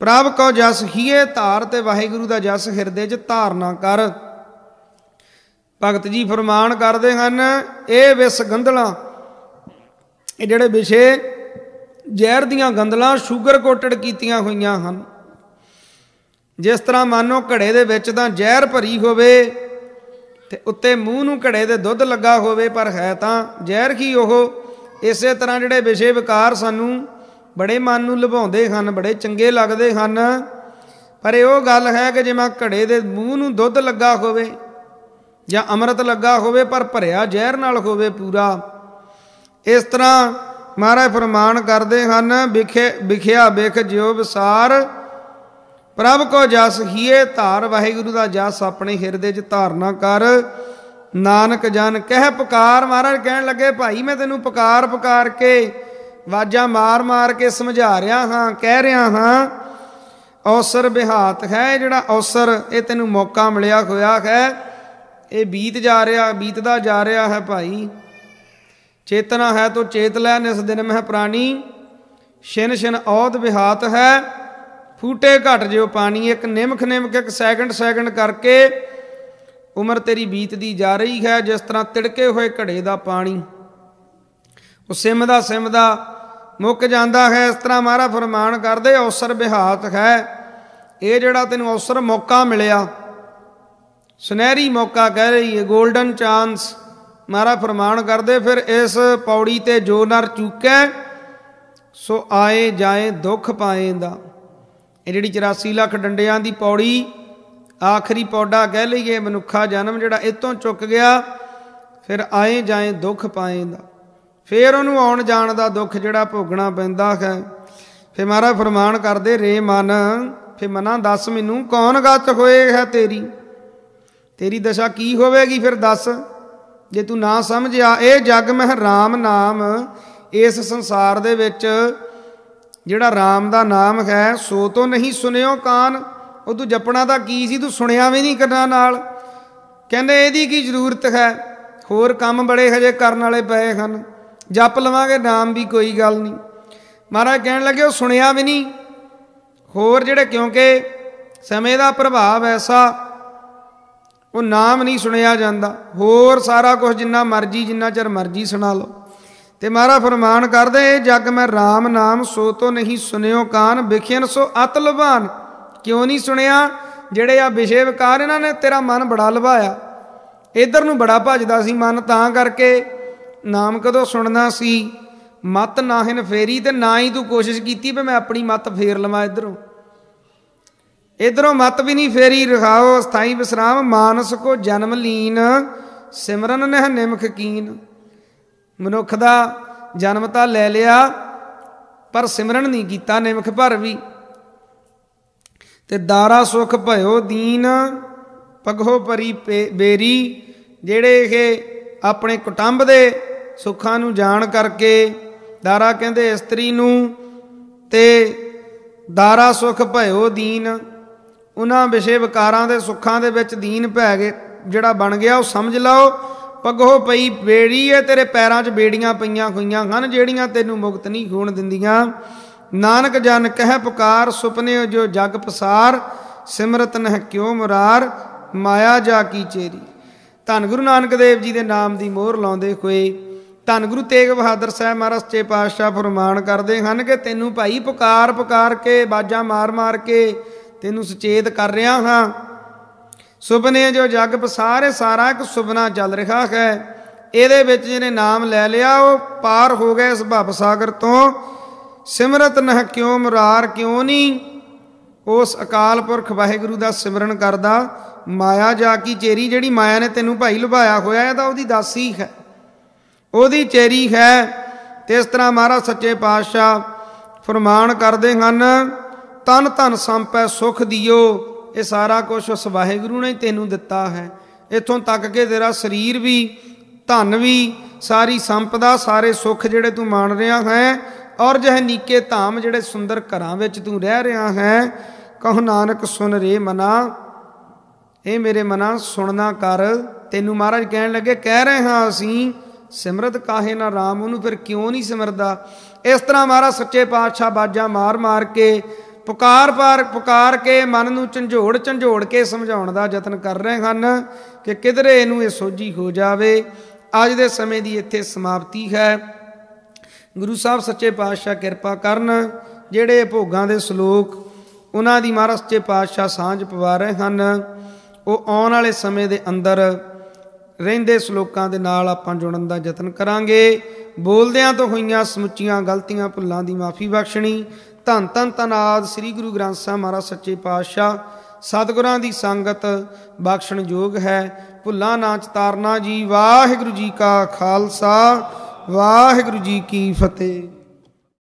ਪ੍ਰਭ ਕੋ ਜਸ ਹੀਏ ਧਾਰ ਤੇ ਵਾਹਿਗੁਰੂ ਦਾ ਜਸ ਹਿਰਦੇ 'ਚ ਧਾਰਨਾ ਕਰ ਭਗਤ ਜੀ ਫਰਮਾਨ ਕਰਦੇ ਹਨ ਇਹ ਵਿਸ ਗੰਧਲਾ ਇਹ ਜਿਹੜੇ ਵਿਸ਼ੇ ਜ਼ਹਿਰ ਦੀਆਂ ਗੰਧਲਾ ਸ਼ੂਗਰ ਕੋਟਡ ਕੀਤੀਆਂ ਹੋਈਆਂ ਹਨ ਜਿਸ ਤਰ੍ਹਾਂ ਮਾਨੋ ਘੜੇ ਦੇ ਵਿੱਚ ਤਾਂ ਜ਼ਹਿਰ ਭਰੀ ਹੋਵੇ ਤੇ ਉੱਤੇ ਮੂੰਹ ਨੂੰ ਘੜੇ ਦੇ ਦੁੱਧ ਲੱਗਾ ਹੋਵੇ ਪਰ ਹੈ ਤਾਂ ਜ਼ਹਿਰ ਕੀ ਉਹ ਇਸੇ ਤਰ੍ਹਾਂ ਜਿਹੜੇ ਵਿਸ਼ੇ ਵਿਕਾਰ ਸਾਨੂੰ ਬੜੇ ਮਨ ਨੂੰ ਲੁਭਾਉਂਦੇ ਹਨ ਬੜੇ ਚੰਗੇ ਲੱਗਦੇ ਹਨ ਪਰ ਇਹ ਉਹ ਗੱਲ ਹੈ ਕਿ ਜਿਵੇਂ ਘੜੇ ਦੇ ਮੂੰਹ ਨੂੰ ਦੁੱਧ ਲੱਗਾ ਹੋਵੇ ਜਾਂ ਅੰਮ੍ਰਿਤ ਲੱਗਾ ਹੋਵੇ ਪਰ ਭਰਿਆ ਜ਼ਹਿਰ ਨਾਲ ਹੋਵੇ ਪੂਰਾ ਇਸ ਤਰ੍ਹਾਂ ਮਹਾਰਾਜ ਫਰਮਾਨ ਕਰਦੇ ਹਨ ਵਿਖੇ ਵਿਖਿਆ ਵਿਖ ਜਿਉ ਵਿਸਾਰ ਪ੍ਰਭ ਕੋ ਜਸ ਹੀਏ ਧਾਰ ਵਾਹਿਗੁਰੂ ਦਾ ਜਸ ਆਪਣੇ ਹਿਰਦੇ 'ਚ ਧਾਰਨਾ ਕਰ ਨਾਨਕ ਜਨ ਕਹਿ ਪੁਕਾਰ ਮਹਾਰਾਜ ਕਹਿਣ ਲੱਗੇ ਭਾਈ ਮੈਂ ਤੈਨੂੰ ਪੁਕਾਰ ਪੁਕਾਰ ਕੇ ਵਾਜਾਂ ਮਾਰ-ਮਾਰ ਕੇ ਸਮਝਾ ਰਿਹਾ ਹਾਂ ਕਹਿ ਰਿਹਾ ਹਾਂ ਔਸਰ ਬਿਹਾਤ ਹੈ ਜਿਹੜਾ ਔਸਰ ਇਹ ਤੈਨੂੰ ਮੌਕਾ ਮਿਲਿਆ ਹੋਇਆ ਹੈ ਇਹ ਬੀਤ ਜਾ ਰਿਹਾ ਬੀਤਦਾ ਜਾ ਰਿਹਾ ਹੈ ਭਾਈ ਚੇਤਨਾ ਹੈ ਤੋ ਚੇਤ ਲੈ ਇਸ ਦਿਨ ਮਹਿ ਪ੍ਰਾਣੀ ਸ਼ਿਨ ਸ਼ਿਨ ਔਦ ਬਿਹਾਤ ਹੈ ਫੂਟੇ ਘਟ ਜਿਓ ਪਾਣੀ ਇੱਕ ਨਿਮਖ ਨਿਮਖ ਇੱਕ ਸੈਕਿੰਡ ਸੈਕਿੰਡ ਕਰਕੇ ਉਮਰ ਤੇਰੀ ਬੀਤਦੀ ਜਾ ਰਹੀ ਹੈ ਜਿਸ ਤਰ੍ਹਾਂ ਤਿੜਕੇ ਹੋਏ ਘੜੇ ਦਾ ਪਾਣੀ ਉਹ ਸਿਮ ਦਾ ਸਿਮ ਦਾ ਮੁੱਕ ਜਾਂਦਾ ਹੈ ਇਸ ਤਰ੍ਹਾਂ ਮਹਾਰਾ ਫਰਮਾਨ ਕਰਦੇ ਔਸਰ ਬਿਹਾਤ ਹੈ ਇਹ ਜਿਹੜਾ ਤੈਨੂੰ ਔਸਰ ਮੌਕਾ ਮਿਲਿਆ ਸੁਨਹਿਰੀ ਮੌਕਾ ਕਹਿ ਰਹੀ ਹੈ 골ਡਨ ਚਾਂਸ ਮਹਾਰਾ ਫਰਮਾਨ ਕਰਦੇ ਫਿਰ ਇਸ ਪੌੜੀ ਤੇ ਜੋ ਨਰ ਚੁੱਕੈ ਸੋ ਆਏ ਜਾਏ ਦੁੱਖ ਪਾਏਂਦਾ ਇਹ ਜਿਹੜੀ 84 ਲੱਖ ਡੰਡਿਆਂ ਦੀ ਪੌੜੀ ਆਖਰੀ ਪੌੜਾ ਕਹਿ ਲਈਏ ਮਨੁੱਖਾ ਜਨਮ ਜਿਹੜਾ ਇਤੋਂ ਚੁੱਕ ਗਿਆ ਫਿਰ ਆਏ ਜਾਏ ਦੁੱਖ ਪਾਏਂਦਾ ਫਿਰ ਉਹਨੂੰ ਆਉਣ ਜਾਣ ਦਾ ਦੁੱਖ ਜਿਹੜਾ ਭੋਗਣਾ ਪੈਂਦਾ ਹੈ ਫਿਰ ਮਹਾਰਾਜ ਫਰਮਾਨ ਕਰਦੇ ਰੇ ਮਨ ਫਿਰ ਮਨਾ ਦੱਸ ਮੈਨੂੰ ਕੌਣ ਗਤ ਹੋਏ ਹੈ ਤੇਰੀ ਤੇਰੀ ਦਸ਼ਾ ਕੀ ਹੋਵੇਗੀ ਫਿਰ ਦੱਸ ਜੇ ਤੂੰ ਨਾ ਸਮਝਿਆ ਇਹ ਜਗ ਮਹਿ ਰਾਮ ਨਾਮ ਇਸ ਸੰਸਾਰ ਦੇ ਵਿੱਚ ਜਿਹੜਾ RAM ਦਾ ਨਾਮ ਹੈ ਸੋ ਤੋਂ ਨਹੀਂ ਸੁਨਿਓ ਕਾਨ ਉਹ ਤੂੰ ਜਪਣਾ ਦਾ ਕੀ ਸੀ ਤੂੰ ਸੁਣਿਆ ਵੀ ਨਹੀਂ ਕਰਨਾ ਨਾਲ ਕਹਿੰਦੇ ਇਹਦੀ ਕੀ ਜ਼ਰੂਰਤ ਹੈ ਹੋਰ ਕੰਮ ਬੜੇ ਹਜੇ ਕਰਨ ਵਾਲੇ ਪਏ ਹਨ ਜਪ ਲਵਾਂਗੇ ਨਾਮ ਵੀ ਕੋਈ ਗੱਲ ਨਹੀਂ ਮਹਾਰਾਜ ਕਹਿਣ ਲੱਗੇ ਉਹ ਸੁਣਿਆ ਵੀ ਨਹੀਂ ਹੋਰ ਜਿਹੜੇ ਕਿਉਂਕਿ ਸਮੇਂ ਦਾ ਪ੍ਰਭਾਵ ਐਸਾ ਉਹ ਨਾਮ ਨਹੀਂ ਸੁਣਿਆ ਜਾਂਦਾ ਹੋਰ ਸਾਰਾ ਕੁਝ ਜਿੰਨਾ ਮਰਜੀ ਜਿੰਨਾ ਚਿਰ ਮਰਜੀ ਸੁਣਾ ਲਓ ਤੇ ਮਹਾਰਾ ਫਰਮਾਨ ਕਰਦੇ ਇਹ ਜੱਗ ਮੈਂ RAM ਨਾਮ ਸੋ ਤੋਂ ਨਹੀਂ ਸੁਨਿਓ ਕਾਨ ਵਿਖਿਨ ਸੋ ਅਤ ਲੁਭਾਨ ਕਿਉਂ ਨਹੀਂ ਸੁਣਿਆ ਜਿਹੜੇ ਆ ਵਿਸ਼ੇ ਵਿਕਾਰ ਇਹਨਾਂ ਨੇ ਤੇਰਾ ਮਨ ਬੜਾ ਲਵਾਇਆ ਇਧਰ ਨੂੰ ਬੜਾ ਭਜਦਾ ਸੀ ਮਨ ਤਾਂ ਕਰਕੇ ਨਾਮ ਕਦੋਂ ਸੁਣਨਾ ਸੀ ਮਤ ਨਾਹਿਨ ਫੇਰੀ ਤੇ ਨਾ ਹੀ ਤੂੰ ਕੋਸ਼ਿਸ਼ ਕੀਤੀ ਵੀ ਮੈਂ ਆਪਣੀ ਮਤ ਫੇਰ ਲਵਾਂ ਇਧਰੋਂ ਇਧਰੋਂ ਮਤ ਵੀ ਨਹੀਂ ਫੇਰੀ ਰਖਾਓ ਸਥਾਈ ਵਿਸਰਾਮ ਮਾਨਸ ਕੋ ਜਨਮ ਲੀਨ ਸਿਮਰਨ ਨਹਿ ਨਿਮਖ ਕੀਨ ਮਨੁੱਖ ਦਾ ਜਨਮ ਤਾਂ ਲੈ ਲਿਆ ਪਰ ਸਿਮਰਨ ਨਹੀਂ ਕੀਤਾ ਨਿਮਖ ਭਰ ਵੀ ਤੇ ਦਾਰਾ ਸੁਖ ਭਇਓ ਦੀਨ ਪਗੋ ਪਰੀ ਬੇਰੀ ਜਿਹੜੇ ਇਹ ਆਪਣੇ ਕੁਟੰਬ ਦੇ ਸੁੱਖਾਂ ਨੂੰ ਜਾਣ ਕਰਕੇ ਦਾਰਾ ਕਹਿੰਦੇ ਇਸਤਰੀ ਨੂੰ ਤੇ ਦਾਰਾ ਸੁਖ ਭਇਓ ਦੀਨ ਉਹਨਾਂ ਵਿਸ਼ੇ ਵਿਕਾਰਾਂ ਦੇ ਸੁੱਖਾਂ ਦੇ ਵਿੱਚ ਦੀਨ ਭੈ ਗਏ ਜਿਹੜਾ ਬਣ ਗਿਆ ਉਹ ਸਮਝ ਲਓ ਪਗੋ ਪਈ ਬੇੜੀ ਏ ਤੇਰੇ ਪੈਰਾਂ 'ਚ ਬੇੜੀਆਂ ਪਈਆਂ ਹੋਈਆਂ ਹਨ ਜਿਹੜੀਆਂ ਤੈਨੂੰ ਮੁਕਤ ਨਹੀਂ ਖੋਣ ਦਿੰਦੀਆਂ ਨਾਨਕ ਜਨ ਕਹਿ ਪੁਕਾਰ ਸੁਪਨੇ ਜੋ ਜਗ ਪਸਾਰ ਸਿਮਰਤ ਨਹਿ ਕਿਉ ਮਰਾਰ ਮਾਇਆ ਜਾ ਕੀ ਚੇਰੀ ਧੰਨ ਗੁਰੂ ਨਾਨਕ ਦੇਵ ਜੀ ਦੇ ਨਾਮ ਦੀ ਮੋਹਰ ਲਾਉਂਦੇ ਹੋਏ ਧੰਨ ਗੁਰੂ ਤੇਗ ਬਹਾਦਰ ਸਾਹਿਬ ਮਹਾਰਾਜ ਸੱਚੇ ਪਾਤਸ਼ਾਹ ਫਰਮਾਨ ਕਰਦੇ ਹਨ ਕਿ ਤੈਨੂੰ ਭਾਈ ਪੁਕਾਰ ਪੁਕਾਰ ਕੇ ਬਾਜਾਂ ਮਾਰ ਮਾਰ ਕੇ ਤੈਨੂੰ ਸੁਚੇਤ ਕਰ ਰਿਹਾ ਹਾਂ ਸੁਪਨੇ ਜੋ ਜਗ ਪਸਾਰੇ ਸਾਰਾ ਇੱਕ ਸੁਪਨਾ ਚੱਲ ਰਿਹਾ ਹੈ ਇਹਦੇ ਵਿੱਚ ਜਿਹਨੇ ਨਾਮ ਲੈ ਲਿਆ ਉਹ ਪਾਰ ਹੋ ਗਏ ਇਸ ਭਵ ਸਾਗਰ ਤੋਂ ਸਿਮਰਤ ਨਹ ਕਿਉ ਮਰਾਰ ਕਿਉ ਨਹੀਂ ਉਸ ਅਕਾਲ ਪੁਰਖ ਵਾਹਿਗੁਰੂ ਦਾ ਸਿਮਰਨ ਕਰਦਾ ਮਾਇਆ ਜਾ ਕੀ ਚੇਰੀ ਜਿਹੜੀ ਮਾਇਆ ਨੇ ਤੈਨੂੰ ਭਾਈ ਲੁਭਾਇਆ ਹੋਇਆ ਹੈ ਤਾਂ ਉਹਦੀ ਦਾਸੀ ਹੈ ਉਹਦੀ ਚੇਰੀ ਹੈ ਤੇ ਇਸ ਤਰ੍ਹਾਂ ਮਹਾਰਾਜ ਸੱਚੇ ਪਾਤਸ਼ਾਹ ਫਰਮਾਨ ਕਰਦੇ ਹਨ ਤਨ ਤਨ ਸੰਪੈ ਸੁਖ ਦਿਓ ਇਹ ਸਾਰਾ ਕੁਝ ਉਸ ਵਾਹਿਗੁਰੂ ਨੇ ਤੈਨੂੰ ਦਿੱਤਾ ਹੈ ਇਥੋਂ ਤੱਕ ਕਿ ਤੇਰਾ ਸਰੀਰ ਵੀ ਧਨ ਵੀ ਸਾਰੀ ਸੰਪਦਾ ਸਾਰੇ ਸੁੱਖ ਜਿਹੜੇ ਤੂੰ ਮਾਣ ਰਿਹਾ ਹੈ ਔਰ ਜਹ ਨੀਕੇ ਧਾਮ ਜਿਹੜੇ ਸੁੰਦਰ ਘਰਾਂ ਵਿੱਚ ਤੂੰ ਰਹਿ ਰਿਹਾ ਹੈ ਕਹ ਨਾਨਕ ਸੁਨ ਰੇ ਮਨਾ ਇਹ ਮੇਰੇ ਮਨਾ ਸੁਣਨਾ ਕਰ ਤੈਨੂੰ ਮਹਾਰਾਜ ਕਹਿਣ ਲੱਗੇ ਕਹਿ ਰਹੇ ਹਾਂ ਅਸੀਂ ਸਿਮਰਤ ਕਾਹੇ ਨਾ RAM ਉਹਨੂੰ ਫਿਰ ਕਿਉਂ ਨਹੀਂ ਸਿਮਰਦਾ ਇਸ ਤਰ੍ਹਾਂ ਮਹਾਰਾਜ ਸੱਚੇ ਪਾਤਸ਼ਾਹ ਬਾਜਾਂ ਮਾਰ ਮਾਰ ਕੇ ਪੁਕਾਰ ਪਾਰ ਪੁਕਾਰ ਕੇ ਮਨ ਨੂੰ ਝੰਜੋੜ ਝੰਜੋੜ ਕੇ ਸਮਝਾਉਣ ਦਾ ਯਤਨ ਕਰ ਰਹੇ ਹਨ ਕਿ ਕਿਧਰੇ ਇਹਨੂੰ ਇਹ ਸੋਝੀ ਹੋ ਜਾਵੇ ਅੱਜ ਦੇ ਸਮੇਂ ਦੀ ਇੱਥੇ ਸਮਾਪਤੀ ਹੈ ਗੁਰੂ ਸਾਹਿਬ ਸੱਚੇ ਪਾਤਸ਼ਾਹ ਕਿਰਪਾ ਕਰਨ ਜਿਹੜੇ ਭੋਗਾਂ ਦੇ ਸ਼ਲੋਕ ਉਹਨਾਂ ਦੀ ਮਹਾਰਾਜ ਸੱਚੇ ਪਾਤਸ਼ਾਹ ਸਾਂਝ ਪਵਾ ਰਹੇ ਹਨ ਉਹ ਆਉਣ ਵਾਲੇ ਸਮੇਂ ਦੇ ਅੰਦਰ ਰਹਿੰਦੇ ਸ਼ਲੋਕਾਂ ਦੇ ਨਾਲ ਆਪਾਂ ਜੁੜਨ ਦਾ ਯਤਨ ਕਰਾਂਗੇ ਬੋਲਦਿਆਂ ਤੋਂ ਹੋਈਆਂ ਸਮੁੱਚੀਆਂ ਗਲਤੀਆਂ ਭੁੱਲਾਂ ਦੀ ਮਾਫੀ ਬਖਸ਼ਣੀ ਧੰਨ ਧੰਨ ਤਨਾਦ ਸ੍ਰੀ ਗੁਰੂ ਗ੍ਰੰਥ ਸਾਹਿਬ ਮਹਾਰਾਜ ਸੱਚੇ ਪਾਤਸ਼ਾਹ ਸਤਿਗੁਰਾਂ ਦੀ ਸੰਗਤ ਬਖਸ਼ਣ ਯੋਗ ਹੈ ਭੁੱਲਾ ਨਾ ਚਤਾਰਨਾ ਜੀ ਵਾਹਿਗੁਰੂ ਜੀ ਕਾ ਖਾਲਸਾ ਵਾਹਿਗੁਰੂ ਜੀ ਕੀ ਫਤਿਹ